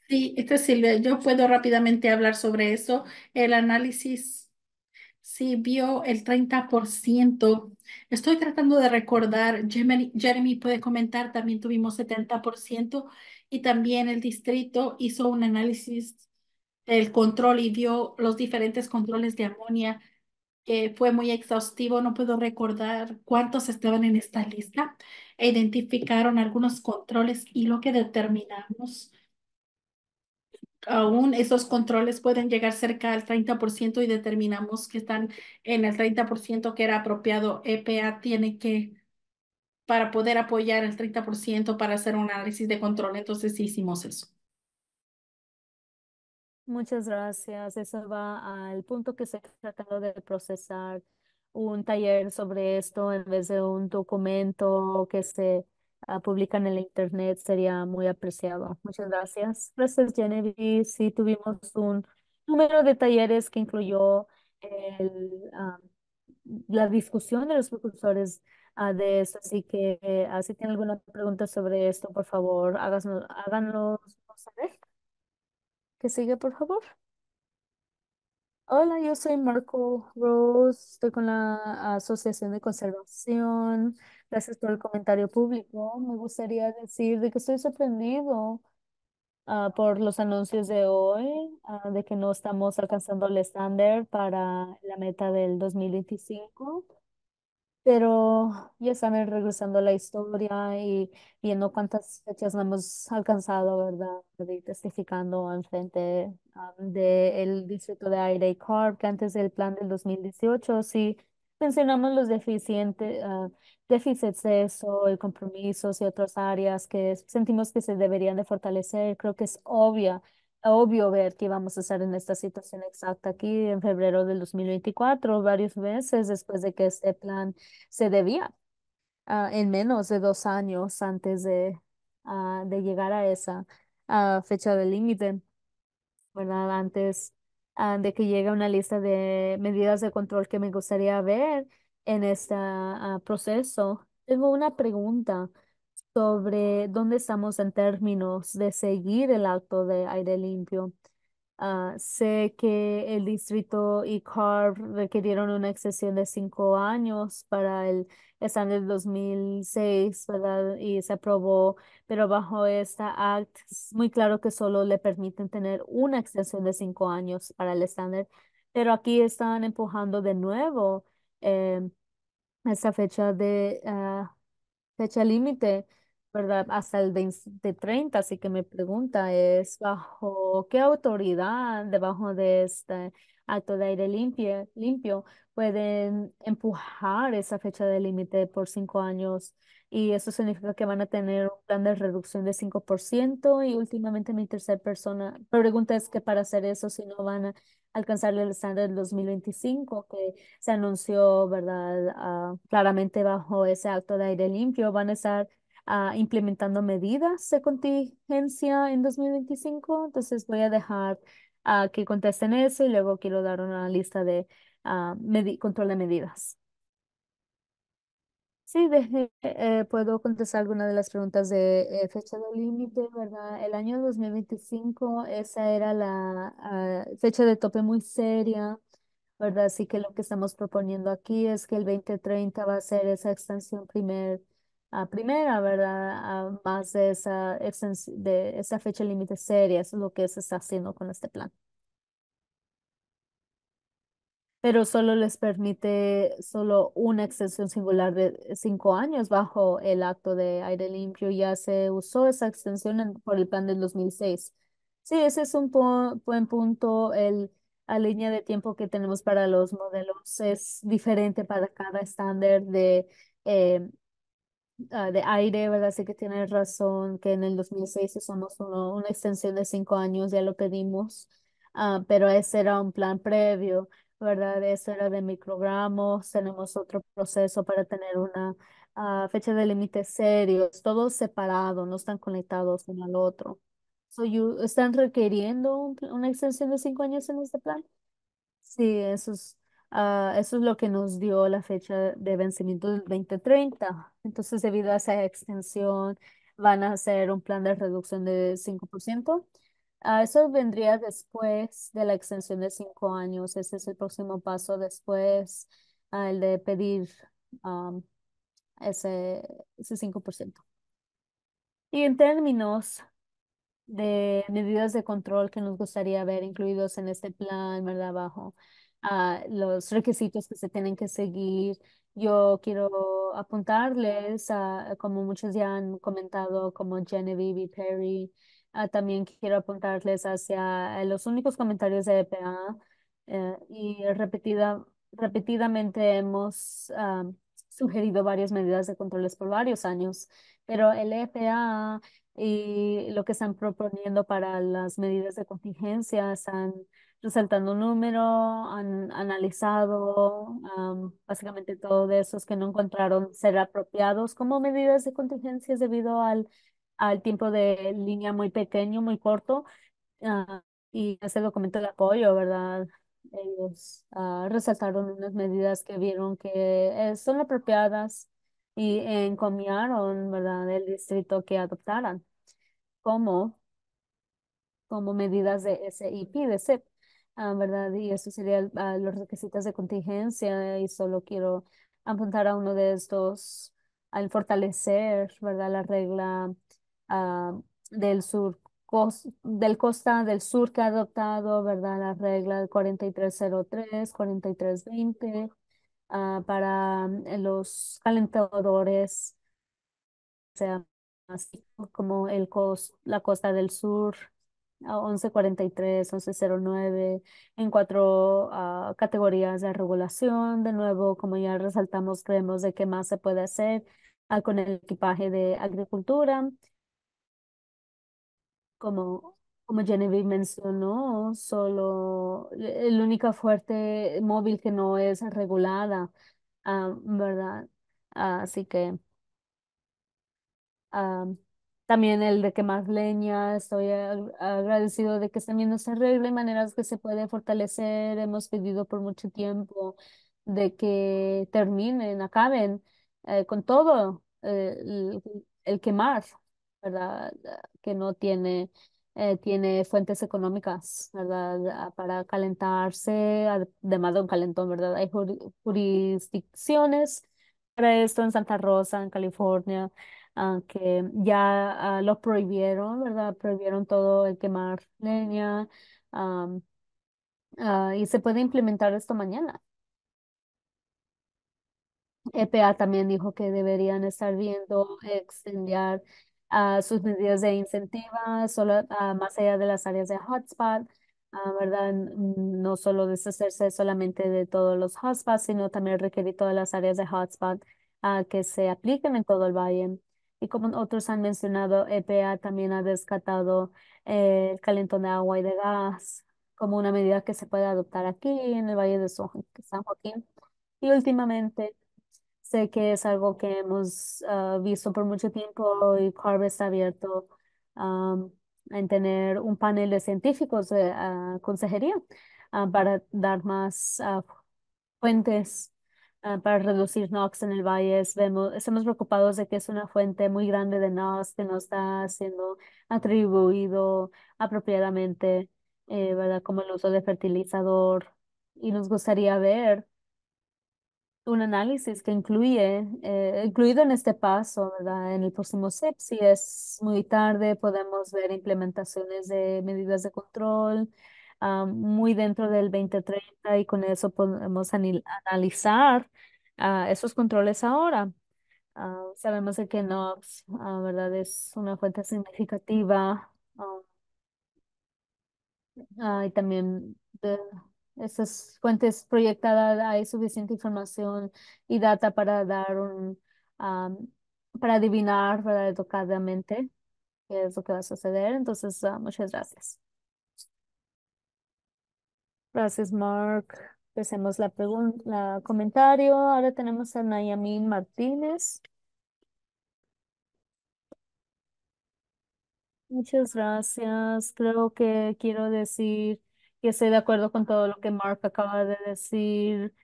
Sí, este Silvia, yo puedo rápidamente hablar sobre eso. El análisis sí vio el 30%. Estoy tratando de recordar, Jeremy, puede comentar, también tuvimos 70% y también el distrito hizo un análisis del control y vio los diferentes controles de amonia que fue muy exhaustivo, no puedo recordar cuántos estaban en esta lista, e identificaron algunos controles y lo que determinamos. Aún esos controles pueden llegar cerca al 30% y determinamos que están en el 30% que era apropiado. EPA tiene que, para poder apoyar el 30% para hacer un análisis de control, entonces hicimos eso. Muchas gracias. Eso va al punto que se ha tratado de procesar un taller sobre esto en vez de un documento que se ah, publica en el internet. Sería muy apreciado. Muchas gracias. Gracias, Genevieve. Sí, tuvimos un número de talleres que incluyó el, ah, la discusión de los precursores ah, de eso Así que así si tienen alguna pregunta sobre esto, por favor, háganos, háganos saber que sigue, por favor. Hola, yo soy Marco Rose, estoy con la Asociación de Conservación. Gracias por el comentario público. Me gustaría decir de que estoy sorprendido ah, por los anuncios de hoy, ah, de que no estamos alcanzando el estándar para la meta del 2025. Pero ya saben, regresando a la historia y viendo cuántas fechas hemos alcanzado, ¿verdad? Y testificando enfrente ah, del Distrito de Aire Corp, que antes del plan del 2018, sí mencionamos los deficientes, ah, déficits de eso, el compromisos y otras áreas que sentimos que se deberían de fortalecer. Creo que es obvia obvio ver qué vamos a hacer en esta situación exacta aquí en febrero del 2024, varios meses después de que este plan se debía, ah, en menos de dos años antes de, ah, de llegar a esa ah, fecha de límite, ¿verdad? Antes de que llegue una lista de medidas de control que me gustaría ver en este proceso. Tengo una pregunta sobre dónde estamos en términos de seguir el acto de aire limpio. Ah, sé que el distrito y CARB requirieron una excepción de cinco años para el estándar 2006, ¿verdad? Y se aprobó, pero bajo esta act es muy claro que solo le permiten tener una extensión de cinco años para el estándar, pero aquí están empujando de nuevo eh, esta fecha de ah, fecha límite hasta el 2030, así que mi pregunta es, ¿bajo qué autoridad, debajo de este acto de aire limpio, limpio pueden empujar esa fecha de límite por cinco años? Y eso significa que van a tener un plan de reducción de 5%. Y últimamente mi tercera persona pregunta es que para hacer eso, si no van a alcanzar el estándar del 2025 que se anunció, ¿verdad? Ah, claramente bajo ese acto de aire limpio, van a estar Ah, implementando medidas de contingencia en 2025. Entonces voy a dejar a ah, que contesten eso y luego quiero dar una lista de ah, control de medidas. Sí, eh, eh, puedo contestar alguna de las preguntas de eh, fecha de límite, ¿verdad? El año 2025, esa era la fecha de tope muy seria. ¿verdad? Así que lo que estamos proponiendo aquí es que el 2030 va a ser esa extensión primer a primera, ¿verdad? A más de esa, de esa fecha límite seria, eso es lo que se está haciendo con este plan. Pero solo les permite solo una extensión singular de cinco años bajo el acto de aire limpio. Ya se usó esa extensión por el plan del 2006. Sí, ese es un buen punto. El, la línea de tiempo que tenemos para los modelos es diferente para cada estándar de eh, Ah, de aire, ¿verdad? Sí que tienes razón que en el 2006 somos una extensión de cinco años, ya lo pedimos, ah, pero ese era un plan previo, ¿verdad? Eso era de microgramos, tenemos otro proceso para tener una ah, fecha de límite serio, todo separado, no están conectados uno al otro. So you, ¿Están requiriendo una extensión de cinco años en este plan? Sí, eso es Ah, eso es lo que nos dio la fecha de vencimiento del 2030. Entonces, debido a esa extensión, van a hacer un plan de reducción de 5%. Ah, eso vendría después de la extensión de cinco años. Ese es el próximo paso después, al ah, de pedir ese, ese 5%. Y en términos de medidas de control que nos gustaría ver incluidos en este plan, ¿verdad? abajo los requisitos que se tienen que seguir. Yo quiero apuntarles, como muchos ya han comentado, como Genevieve y Perry, también quiero apuntarles hacia los únicos comentarios de EPA eh, y repetida, repetidamente hemos ah, sugerido varias medidas de controles por varios años, pero el EPA y lo que están proponiendo para las medidas de contingencia están resaltando un número, han analizado básicamente todos esos que no encontraron ser apropiados como medidas de contingencias debido al, al tiempo de línea muy pequeño, muy corto, ah, y ese documento de apoyo, ¿verdad? Ellos ah, resaltaron unas medidas que vieron que eh, son apropiadas y encomiaron, ¿verdad?, el distrito que adoptaran como, como medidas de SIP, de SIP. Ah, ¿verdad? Y eso sería ah, los requisitos de contingencia y solo quiero apuntar a uno de estos al fortalecer, ¿verdad? La regla ah, del sur, del Costa del Sur que ha adoptado, ¿verdad? La regla 4303, 4320 ah, para mm, los calentadores, sea, así como el cos- la Costa del Sur. 1143, 1109, en cuatro ah, categorías de regulación. De nuevo, como ya resaltamos, creemos de qué más se puede hacer ah, con el equipaje de agricultura. Como, como Genevieve mencionó, solo e-, el único fuerte móvil que no es regulada, ah, ¿verdad? así que... También el de quemar leña, estoy agradecido de que también nos arregle maneras que se puede fortalecer, hemos pedido por mucho tiempo de que terminen, acaben eh, con todo eh, el, quemar, ¿verdad? Que no tiene, eh, tiene fuentes económicas, ¿verdad? Para calentarse, además de un calentón, ¿verdad? Hay jurisdicciones para esto en Santa Rosa, en California. Ah, que ya ah, lo prohibieron, ¿verdad? Prohibieron todo el quemar leña, ah, y se puede implementar esto mañana. EPA también dijo que deberían estar viendo extender sus medidas de incentiva solo, más allá de las áreas de hotspot, ¿verdad? No solo deshacerse solamente de todos los hotspots, sino también requerir todas las áreas de hotspot que se apliquen en todo el valle. Y como otros han mencionado, EPA también ha descartado eh, el calentón de agua y de gas como una medida que se puede adoptar aquí en el Valle de San Joaquín. Y últimamente sé que es algo que hemos ah, visto por mucho tiempo y CARB está abierto a en tener un panel de científicos de ah, consejería ah, para dar más fuentes Ah, para reducir NOx en el valle. estamos preocupados de que es una fuente muy grande de NOx que no está siendo atribuido apropiadamente, eh, ¿verdad? Como el uso de fertilizador. Y nos gustaría ver un análisis que incluye, eh, incluido en este paso, ¿verdad? En el próximo CEP, si es muy tarde, podemos ver implementaciones de medidas de control, Ah, muy dentro del 2030 y con eso podemos analizar ah, esos controles ahora. Ah, sabemos que NOx, ¿verdad? Es una fuente significativa y también de esas fuentes proyectadas hay suficiente información y data para dar un, para adivinar, ¿verdad? Educadamente qué es lo que va a suceder. Entonces, muchas gracias. Gracias, Mark. Empecemos pues la pregunta, la comentario. Ahora tenemos a Nayamin Martínez. Muchas gracias. Creo que quiero decir que estoy de acuerdo con todo lo que Mark acaba de decir.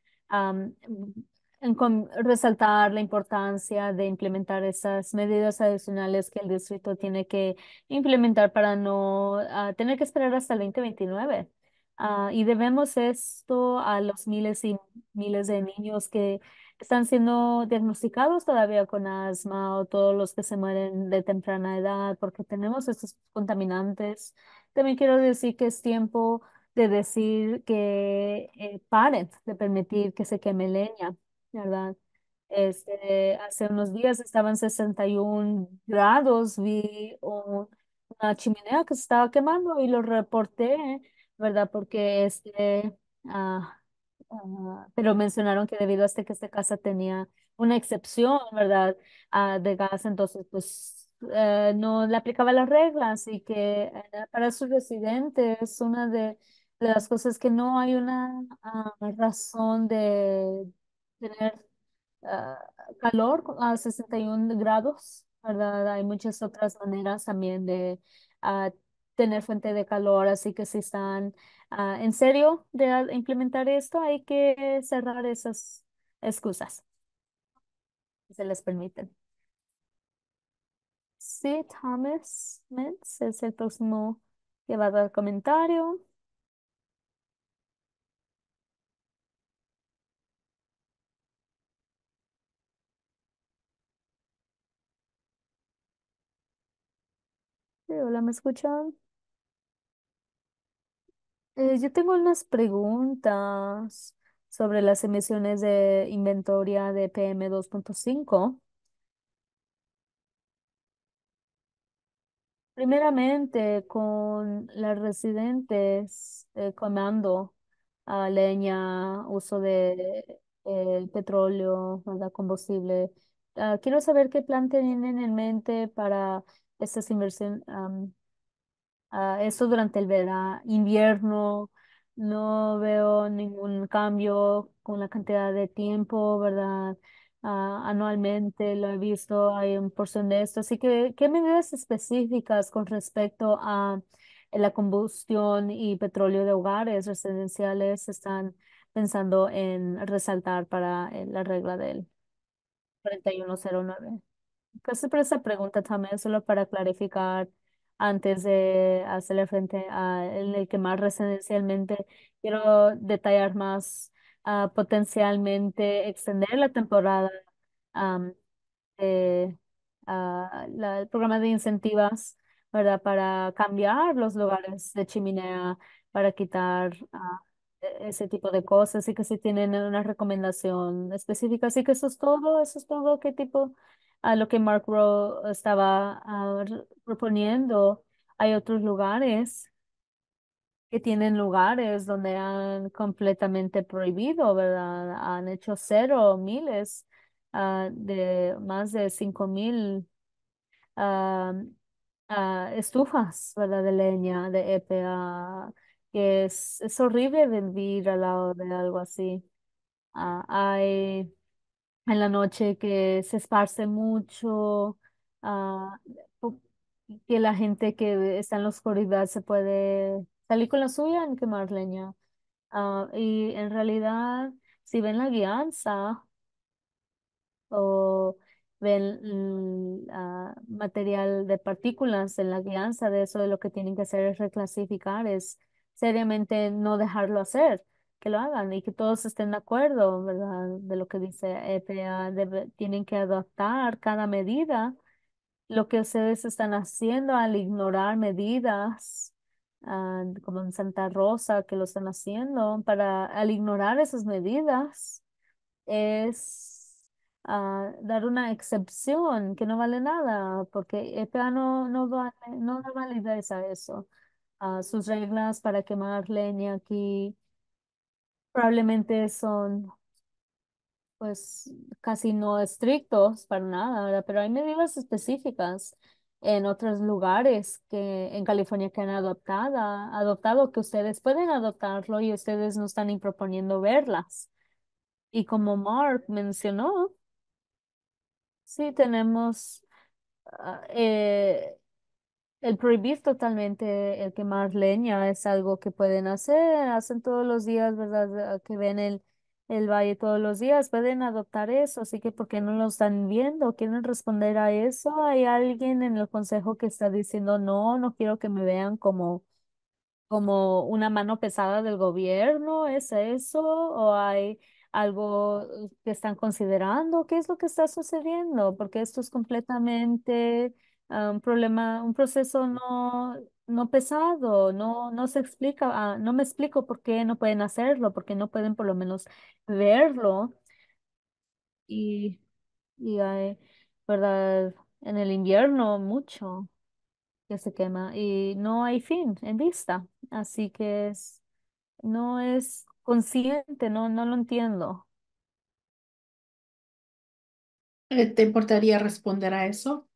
en resaltar la importancia de implementar esas medidas adicionales que el distrito tiene que implementar para no ah, tener que esperar hasta el 2029. Ah, y debemos esto a los miles y miles de niños que están siendo diagnosticados todavía con asma o todos los que se mueren de temprana edad porque tenemos estos contaminantes. También quiero decir que es tiempo de decir que eh, paren de permitir que se queme leña, ¿verdad? Este, hace unos días estaban 61 grados, vi una chimenea que se estaba quemando y lo reporté ¿verdad? Porque este, ah, ah, pero mencionaron que debido a este que esta casa tenía una excepción, ¿verdad? Ah, de gas, entonces pues eh, no le aplicaba las reglas y que para sus residentes una de las cosas que no hay una razón de tener calor a 61 grados, ¿verdad? Hay muchas otras maneras también de tener fuente de calor, así que si están ah, en serio de implementar esto, hay que cerrar esas excusas Si se les permiten. Sí, Thomas Mintz es el próximo que va a dar comentario. Sí, hola, ¿me escuchan? Eh, yo tengo unas preguntas sobre las emisiones de inventoria de PM2.5. Primeramente, con las residentes eh, comando leña, uso de petróleo, combustible. Ah, quiero saber qué plan tienen en mente para estas inversiones. Ah, eso durante el verano, invierno, no veo ningún cambio con la cantidad de tiempo, ¿verdad? Ah, anualmente lo he visto, hay un porción de esto. Así que, ¿qué medidas específicas con respecto a la combustión y petróleo de hogares residenciales están pensando en resaltar para eh, la regla del 4109? Gracias pues, por esa pregunta también, solo para clarificar antes de hacerle frente al en el que más residencialmente quiero detallar más ah, potencialmente extender la temporada del ah, el programa de incentivas ¿verdad? Para cambiar los lugares de chimenea, para quitar ah, e-, ese tipo de cosas y que si tienen una recomendación específica. Así que eso es todo, eso es todo, qué tipo a lo que Mark Rowe estaba ah, proponiendo. Hay otros lugares que tienen lugares donde han completamente prohibido, ¿verdad? Han hecho cero miles ah, de más de cinco mil ah, estufas, ¿verdad? De leña, de EPA, que es, es horrible vivir al lado de algo así. hay en la noche que se esparce mucho, ah, que la gente que está en la oscuridad se puede salir con la suya en quemar leña. Ah, y en realidad, si ven la guianza o ven mm, ah, material de partículas en la guianza, de eso de lo que tienen que hacer es reclasificar, es seriamente no dejarlo hacer que lo hagan y que todos estén de acuerdo, ¿verdad? De lo que dice EPA, tienen que adoptar cada medida. Lo que ustedes están haciendo al ignorar medidas, ah, como en Santa Rosa, que lo están haciendo, para al ignorar esas medidas, es ah, dar una excepción que no vale nada, porque EPA no, no, no da validez a eso. a sus reglas para quemar leña aquí Probablemente son, pues, casi no estrictos para nada, ahora, Pero hay medidas específicas en otros lugares que en California que han adoptado, adoptado, que ustedes pueden adoptarlo y ustedes no están ni proponiendo verlas. Y como Mark mencionó, sí tenemos ah, eh, el prohibir totalmente el quemar leña es algo que pueden hacer, hacen todos los días, ¿verdad? Que ven el, el valle todos los días, pueden adoptar eso, así que ¿por qué no lo están viendo? ¿Quieren responder a eso? ¿Hay alguien en el consejo que está diciendo, no, no quiero que me vean como, como una mano pesada del gobierno? ¿Es eso? ¿O hay algo que están considerando? ¿Qué es lo que está sucediendo? Porque esto es completamente un problema, un proceso no, no pesado, no, no se explica, ah, no me explico por qué no pueden hacerlo, porque no pueden por lo menos verlo. Y, hay, ¿verdad? En el invierno mucho que se quema y no hay fin en vista. Así que es, no es consciente, no, no lo entiendo. Eh, ¿Te importaría responder a eso?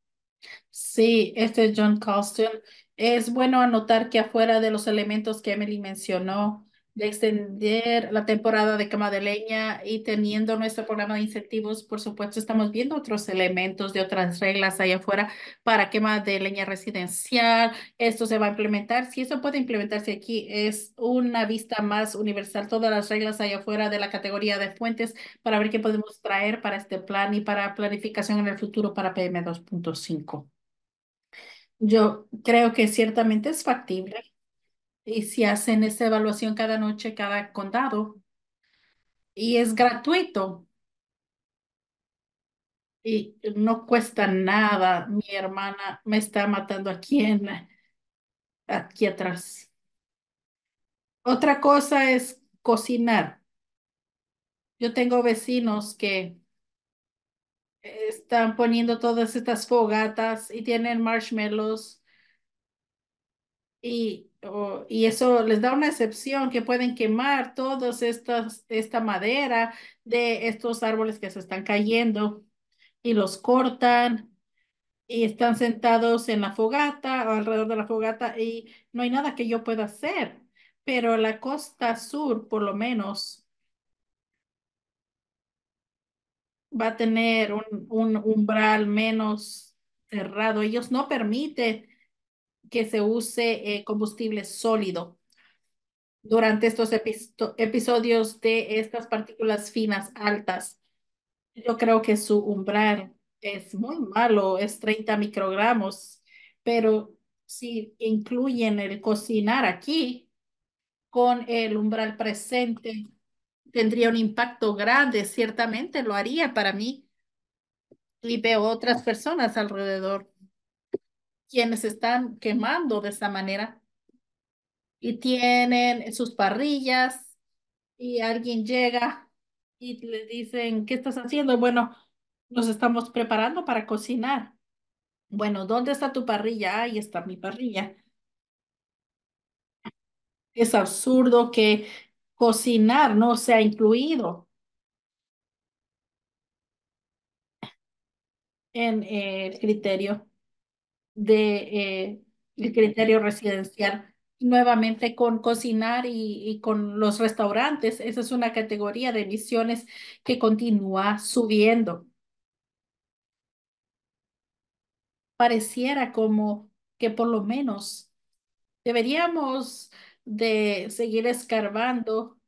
Sí, este John Coston. Es bueno anotar que afuera de los elementos que Emily mencionó, de extender la temporada de quema de leña y teniendo nuestro programa de incentivos, por supuesto, estamos viendo otros elementos de otras reglas allá afuera para quema de leña residencial. Esto se va a implementar. Si eso puede implementarse aquí, es una vista más universal. Todas las reglas allá afuera de la categoría de fuentes para ver qué podemos traer para este plan y para planificación en el futuro para PM 2.5. Yo creo que ciertamente es factible y si hacen esa evaluación cada noche, cada condado, y es gratuito. Y no cuesta nada. Mi hermana me está matando aquí en aquí atrás. Otra cosa es cocinar. Yo tengo vecinos que están poniendo todas estas fogatas y tienen marshmallows y y eso les da una excepción que pueden quemar todos estas esta madera de estos árboles que se están cayendo y los cortan y están sentados en la fogata o alrededor de la fogata y no hay nada que yo pueda hacer. Pero la costa sur, por lo menos, va a tener un, un umbral menos cerrado. Ellos no permiten que se use eh, combustible sólido durante estos episodios de estas partículas finas altas. Yo creo que su umbral es muy malo, es 30 microgramos, pero si incluyen el cocinar aquí con el umbral presente, tendría un impacto grande, ciertamente lo haría para mí. Y veo otras personas alrededor quienes están quemando de esa manera y tienen sus parrillas y alguien llega y le dicen, ¿qué estás haciendo? Bueno, nos estamos preparando para cocinar. Bueno, ¿dónde está tu parrilla? Ahí está mi parrilla. Es absurdo que cocinar no sea incluido en eh, el criterio de, eh, el criterio residencial. Nuevamente con cocinar y, y, con los restaurantes, esa es una categoría de emisiones que continúa subiendo. Pareciera como que por lo menos deberíamos de seguir escarbando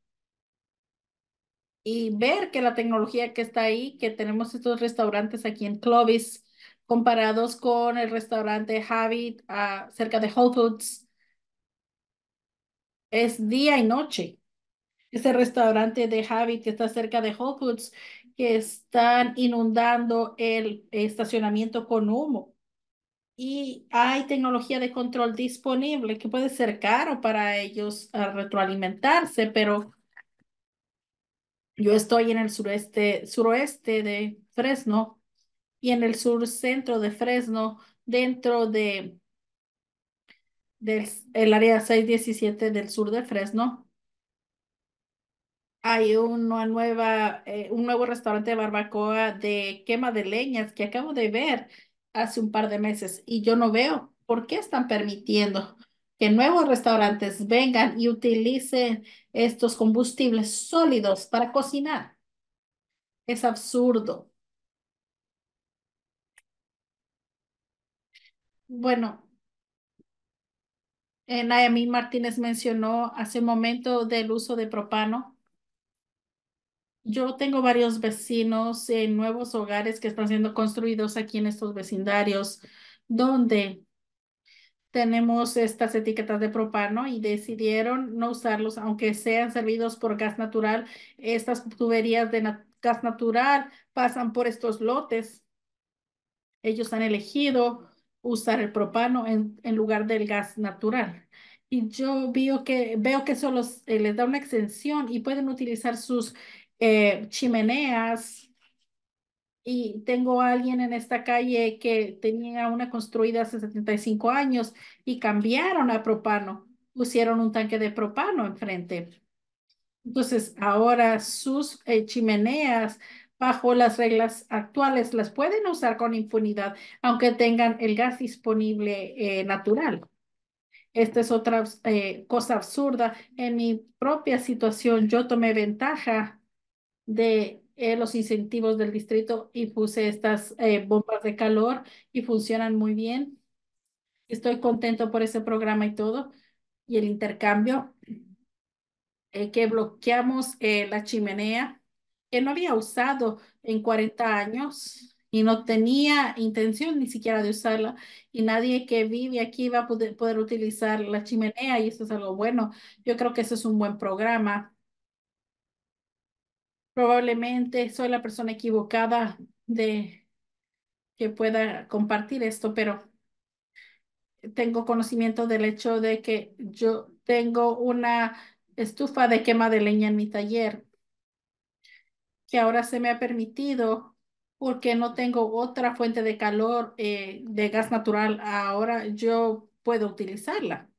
y ver que la tecnología que está ahí, que tenemos estos restaurantes aquí en Clovis, comparados con el restaurante Habit ah, cerca de Whole Foods. Es día y noche. Ese restaurante de Habit que está cerca de Whole Foods, que están inundando el estacionamiento con humo. Y hay tecnología de control disponible que puede ser caro para ellos ah, retroalimentarse, pero yo estoy en el sureste, suroeste de Fresno y en el sur centro de Fresno, dentro de del el área 617 del sur de Fresno. Hay una nueva, eh, un nuevo restaurante de barbacoa de quema de leñas que acabo de ver hace un par de meses y yo no veo por qué están permitiendo que nuevos restaurantes vengan y utilicen estos combustibles sólidos para cocinar. Es absurdo. Bueno, eh, Nayami Martínez mencionó hace un momento del uso de propano. Yo tengo varios vecinos en nuevos hogares que están siendo construidos aquí en estos vecindarios, donde tenemos estas etiquetas de propano y decidieron no usarlos, aunque sean servidos por gas natural. Estas tuberías de gas natural pasan por estos lotes. Ellos han elegido usar el propano en, en lugar del gas natural. Y yo veo que, veo que solo eh, les da una extensión y pueden utilizar sus eh, chimeneas. Y tengo a alguien en esta calle que tenía una construida hace 75 años y cambiaron a propano, pusieron un tanque de propano enfrente. Entonces, ahora sus eh, chimeneas bajo las reglas actuales, las pueden usar con impunidad, aunque tengan el gas disponible eh, natural. Esta es otra eh, cosa absurda. En mi propia situación, yo tomé ventaja de eh, los incentivos del distrito y puse estas bombas de calor y funcionan muy bien. Estoy contento por ese programa y todo, y el intercambio, que bloqueamos la chimenea que no había usado en 40 años y no tenía intención ni siquiera de usarla y nadie que vive aquí va a poder, utilizar la chimenea y eso es algo bueno. Yo creo que eso es un buen programa. Probablemente soy la persona equivocada de que pueda compartir esto, pero tengo conocimiento del hecho de que yo tengo una estufa de quema de leña en mi taller que ahora se me ha permitido porque no tengo otra fuente de calor eh, de gas natural. Ahora yo puedo utilizarla.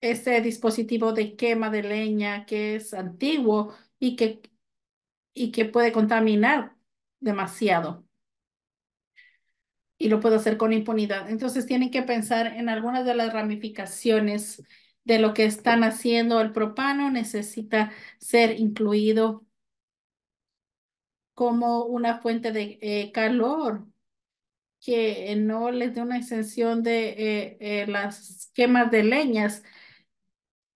Ese dispositivo de quema de leña que es antiguo y que, y que puede contaminar demasiado. Y lo puedo hacer con impunidad. Entonces tienen que pensar en algunas de las ramificaciones de lo que están haciendo. El propano necesita ser incluido como una fuente de eh, calor que eh, no les dé una exención de eh, las quemas de leñas.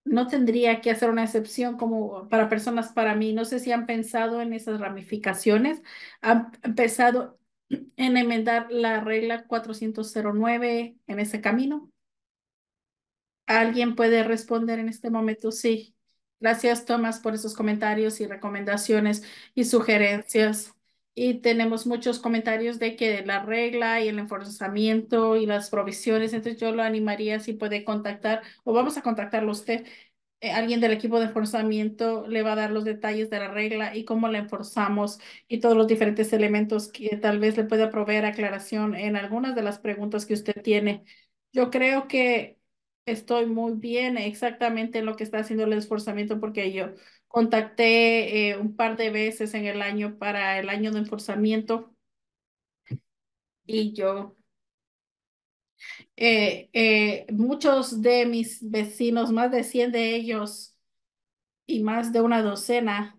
No tendría que hacer una excepción como para personas para mí. No sé si han pensado en esas ramificaciones. Han empezado en enmendar la regla 409 en ese camino. ¿Alguien puede responder en este momento? Sí. Gracias, Tomás, por esos comentarios y recomendaciones y sugerencias. Y tenemos muchos comentarios de que la regla y el enforzamiento y las provisiones, entonces yo lo animaría si puede contactar o vamos a contactarlo usted. Eh, alguien del equipo de enforzamiento le va a dar los detalles de la regla y cómo la enforzamos y todos los diferentes elementos que tal vez le pueda proveer aclaración en algunas de las preguntas que usted tiene. Yo creo que estoy muy bien exactamente en lo que está haciendo el esforzamiento porque yo contacté eh, un par de veces en el año para el año de enforzamiento y yo eh, eh, muchos de mis vecinos, más de 100 de ellos y más de una docena,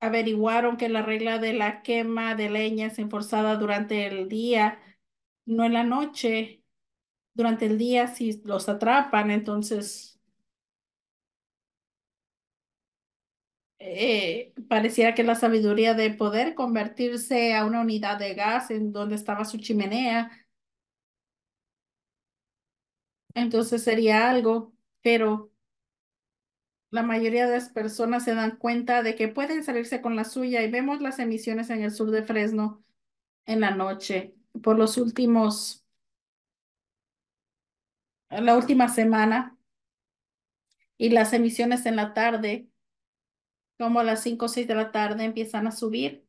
averiguaron que la regla de la quema de leña es enforzada durante el día, no en la noche, durante el día si los atrapan, entonces eh, pareciera que la sabiduría de poder convertirse a una unidad de gas en donde estaba su chimenea. Entonces sería algo, pero la mayoría de las personas se dan cuenta de que pueden salirse con la suya y vemos las emisiones en el sur de Fresno en la noche por los últimos la última semana y las emisiones en la tarde, como a las 5 o 6 de la tarde, empiezan a subir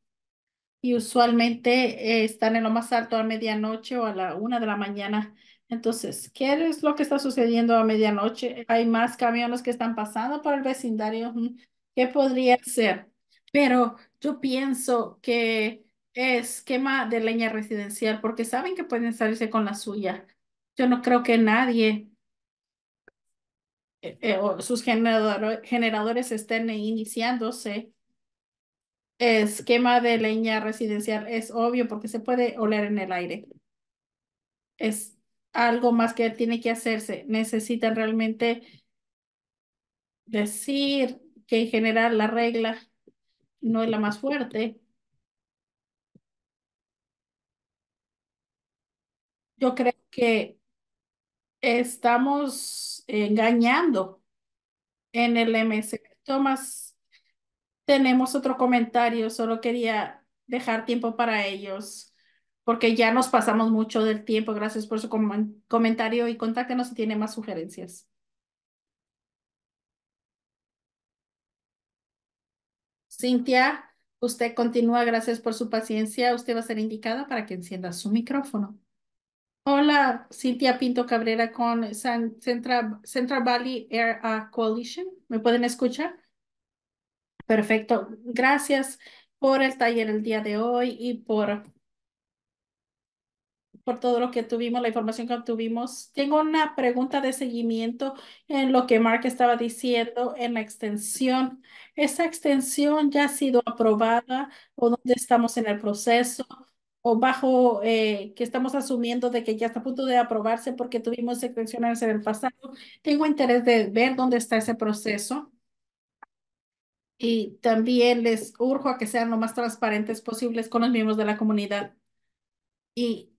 y usualmente eh, están en lo más alto a medianoche o a la 1 de la mañana. Entonces, ¿qué es lo que está sucediendo a medianoche? Hay más camiones que están pasando por el vecindario. ¿Qué podría ser? Pero yo pienso que es quema de leña residencial porque saben que pueden salirse con la suya. Yo no creo que nadie eh, eh, o sus generadores estén iniciándose. Esquema de leña residencial es obvio porque se puede oler en el aire. Es algo más que tiene que hacerse. Necesitan realmente decir que en general la regla no es la más fuerte. Yo creo que estamos engañando en el MC. Tomás, tenemos otro comentario, solo quería dejar tiempo para ellos, porque ya nos pasamos mucho del tiempo. Gracias por su comentario y contáctenos si tiene más sugerencias. Cintia, usted continúa. Gracias por su paciencia. Usted va a ser indicada para que encienda su micrófono. Hola, Cintia Pinto Cabrera con Central, Valley Air Coalition. ¿Me pueden escuchar? Perfecto. Gracias por el taller el día de hoy y por, por todo lo que tuvimos, la información que obtuvimos. Tengo una pregunta de seguimiento en lo que Mark estaba diciendo en la extensión. ¿Esa extensión ya ha sido aprobada o dónde estamos en el proceso? o bajo eh, que estamos asumiendo de que ya está a punto de aprobarse porque tuvimos exenciones en el pasado. Tengo interés de ver dónde está ese proceso. Y también les urjo a que sean lo más transparentes posibles con los miembros de la comunidad y,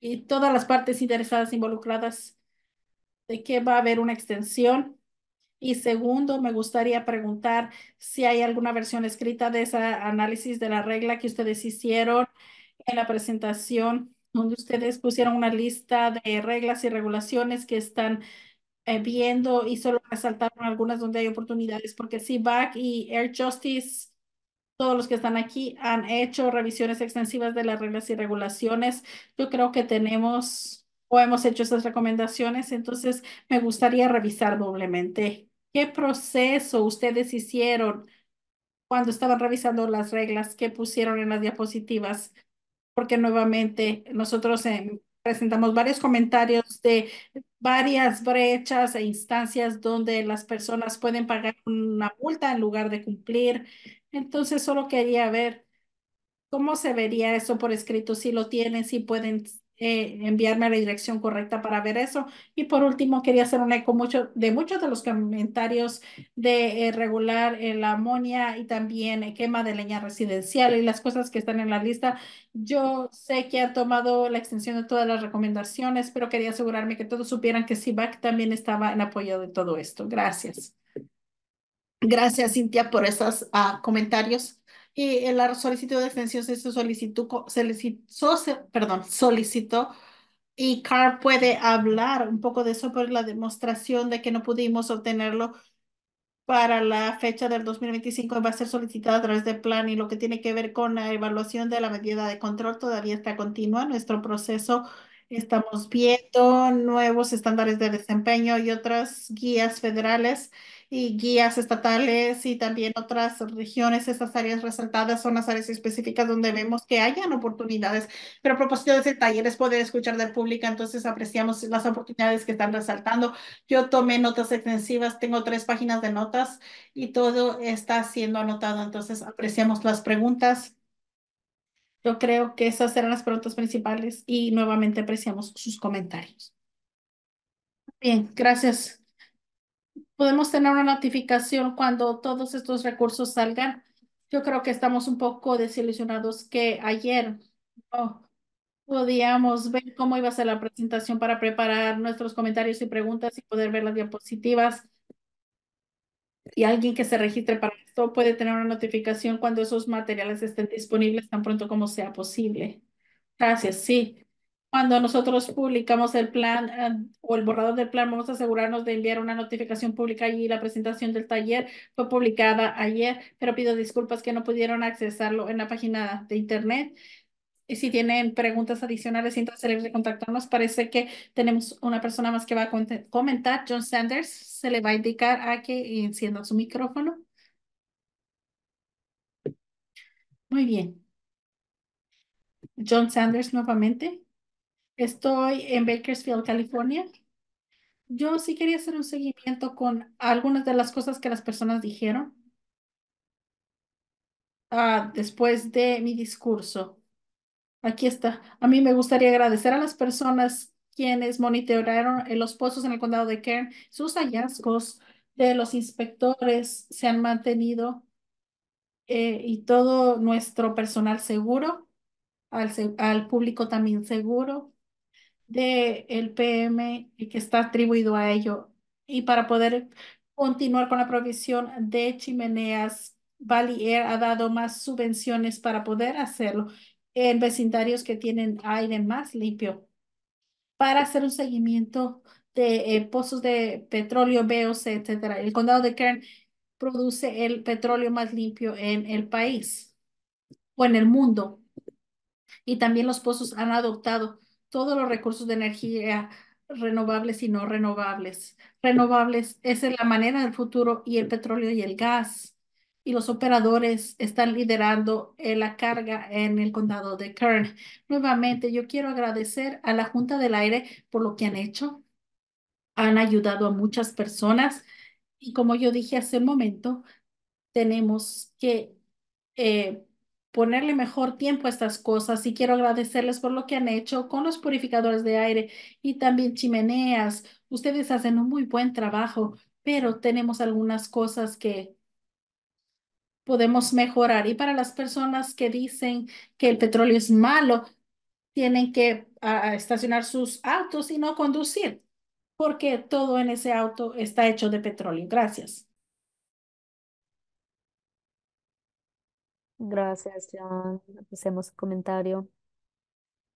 y todas las partes interesadas involucradas de que va a haber una extensión. Y segundo, me gustaría preguntar si hay alguna versión escrita de ese análisis de la regla que ustedes hicieron en la presentación donde ustedes pusieron una lista de reglas y regulaciones que están eh, viendo y solo resaltaron algunas donde hay oportunidades, porque CBAC y Air Justice, todos los que están aquí, han hecho revisiones extensivas de las reglas y regulaciones. Yo creo que tenemos o hemos hecho esas recomendaciones, entonces me gustaría revisar doblemente. ¿Qué proceso ustedes hicieron cuando estaban revisando las reglas que pusieron en las diapositivas? porque nuevamente nosotros em, presentamos varios comentarios de varias brechas e instancias donde las personas pueden pagar una multa en lugar de cumplir. Entonces, solo quería ver cómo se vería eso por escrito, si lo tienen, si pueden eh, enviarme a la dirección correcta para ver eso. Y por último, quería hacer un eco mucho, de muchos de los comentarios de eh, regular eh, la amonia y también quema de leña residencial y las cosas que están en la lista. Yo sé que ha tomado la extensión de todas las recomendaciones, pero quería asegurarme que todos supieran que sibac también estaba en apoyo de todo esto. Gracias. Gracias, Cintia, por esos ah, comentarios y la solicitud de extensión se solicitó, solicitó perdón, solicitó y CAR puede hablar un poco de eso por la demostración de que no pudimos obtenerlo para la fecha del 2025 va a ser solicitada a través del plan y lo que tiene que ver con la evaluación de la medida de control todavía está continua. Nuestro proceso estamos viendo nuevos estándares de desempeño y otras guías federales y guías estatales y también otras regiones, esas áreas resaltadas son las áreas específicas donde vemos que hayan oportunidades. Pero a propósito de ese taller es poder escuchar del público, entonces apreciamos las oportunidades que están resaltando. Yo tomé notas extensivas, tengo tres páginas de notas y todo está siendo anotado, entonces apreciamos las preguntas. Yo creo que esas eran las preguntas principales y nuevamente apreciamos sus comentarios. Bien, gracias podemos tener una notificación cuando todos estos recursos salgan. Yo creo que estamos un poco desilusionados que ayer no podíamos ver cómo iba a ser la presentación para preparar nuestros comentarios y preguntas y poder ver las diapositivas. Y alguien que se registre para esto puede tener una notificación cuando esos materiales estén disponibles tan pronto como sea posible. Gracias, sí. Cuando nosotros publicamos el plan eh, o el borrador del plan, vamos a asegurarnos de enviar una notificación pública y La presentación del taller fue publicada ayer, pero pido disculpas que no pudieron accesarlo en la página de internet. Y si tienen preguntas adicionales, siéntanse libres de contactarnos. Parece que tenemos una persona más que va a comentar. John Sanders, se le va a indicar a que encienda su micrófono. Muy bien. John Sanders nuevamente. Estoy en Bakersfield, California. Yo sí quería hacer un seguimiento con algunas de las cosas que las personas dijeron ah, después de mi discurso. Aquí está. A mí me gustaría agradecer a las personas quienes monitorearon los pozos en el condado de Kern. Sus hallazgos de los inspectores se han mantenido eh, y todo nuestro personal seguro, al público también seguro del PM PM que está atribuido a ello y para poder continuar con la provisión de chimeneas, Bali Air ha dado más subvenciones para poder hacerlo en vecindarios que tienen aire más limpio. Para hacer un seguimiento de eh, pozos de petróleo, BOC, etcétera. El condado de Kern produce el petróleo más limpio en el país o en el mundo. Y también los pozos han adoptado todos los recursos de energía renovables y no renovables. Renovables es la manera del futuro y el petróleo y el gas. Y los operadores están liderando eh, la carga en el condado de Kern. Nuevamente, yo quiero agradecer a la Junta del Aire por lo que han hecho. Han ayudado a muchas personas. Y como yo dije hace un momento, tenemos que eh, ponerle mejor tiempo a estas cosas y quiero agradecerles por lo que han hecho con los purificadores de aire y también chimeneas. Ustedes hacen un muy buen trabajo, pero tenemos algunas cosas que podemos mejorar. Y para las personas que dicen que el petróleo es malo, tienen que ah, estacionar sus autos y no conducir, porque todo en ese auto está hecho de petróleo. Gracias. Gracias, John. Hacemos un comentario.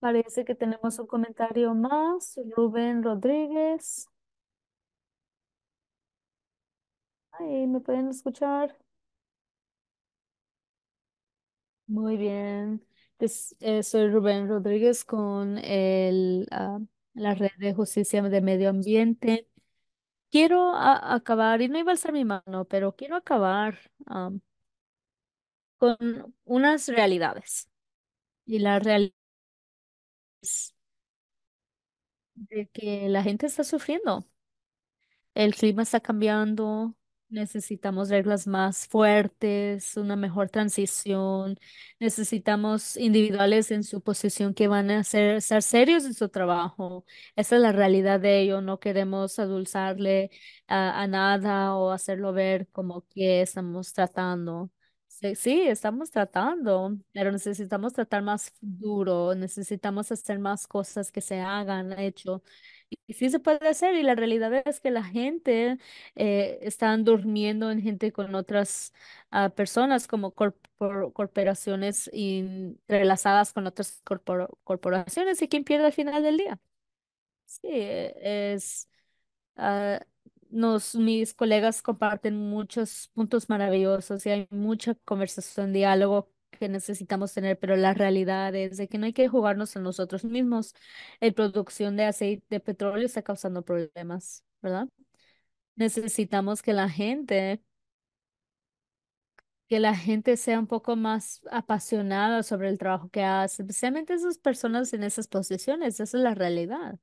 Parece que tenemos un comentario más. Rubén Rodríguez. Ay, ¿me pueden escuchar? Muy bien. Pues, eh, soy Rubén Rodríguez con el, ah, la Red de Justicia de Medio Ambiente. Quiero acabar, y no iba a alzar mi mano, pero quiero acabar con unas realidades. Y la realidad es de que la gente está sufriendo. El clima está cambiando, necesitamos reglas más fuertes, una mejor transición, necesitamos individuales en su posición que van a ser, serios en su trabajo. Esa es la realidad de ello, no queremos adulzarle a, a nada o hacerlo ver como que estamos tratando Sí, estamos tratando, pero necesitamos tratar más duro, necesitamos hacer más cosas que se hagan, hecho. Y, sí se puede hacer, y la realidad es que la gente eh, está están durmiendo en gente con otras ah, personas, como corporaciones entrelazadas con otras corporaciones, y quién pierde al final del día. Sí, es... Ah, mis colegas comparten muchos puntos maravillosos y hay mucha conversación, diálogo que necesitamos tener, pero la realidad es de que no hay que jugarnos a nosotros mismos. La producción de aceite de petróleo está causando problemas, ¿verdad? Necesitamos que la gente que la gente sea un poco más apasionada sobre el trabajo que hace, especialmente esas personas en esas posiciones, esa es la realidad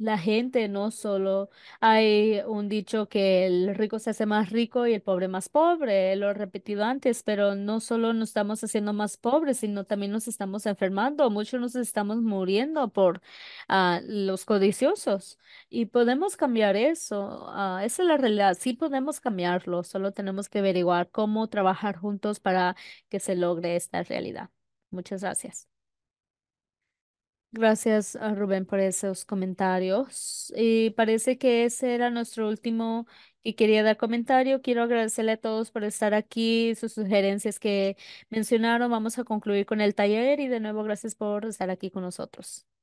la gente, no solo hay un dicho que el rico se hace más rico y el pobre más pobre, lo he repetido antes, pero no solo nos estamos haciendo más pobres, sino también nos estamos enfermando, muchos nos estamos muriendo por ah, los codiciosos y podemos cambiar eso, ah, esa es la realidad, sí podemos cambiarlo, solo tenemos que averiguar cómo trabajar juntos para que se logre esta realidad. Muchas gracias. Gracias, a ah, Rubén, por esos comentarios. Y parece que ese era nuestro último y quería dar comentario. Quiero agradecerle a todos por estar aquí, sus sugerencias que mencionaron. Vamos a concluir con el taller y de nuevo gracias por estar aquí con nosotros.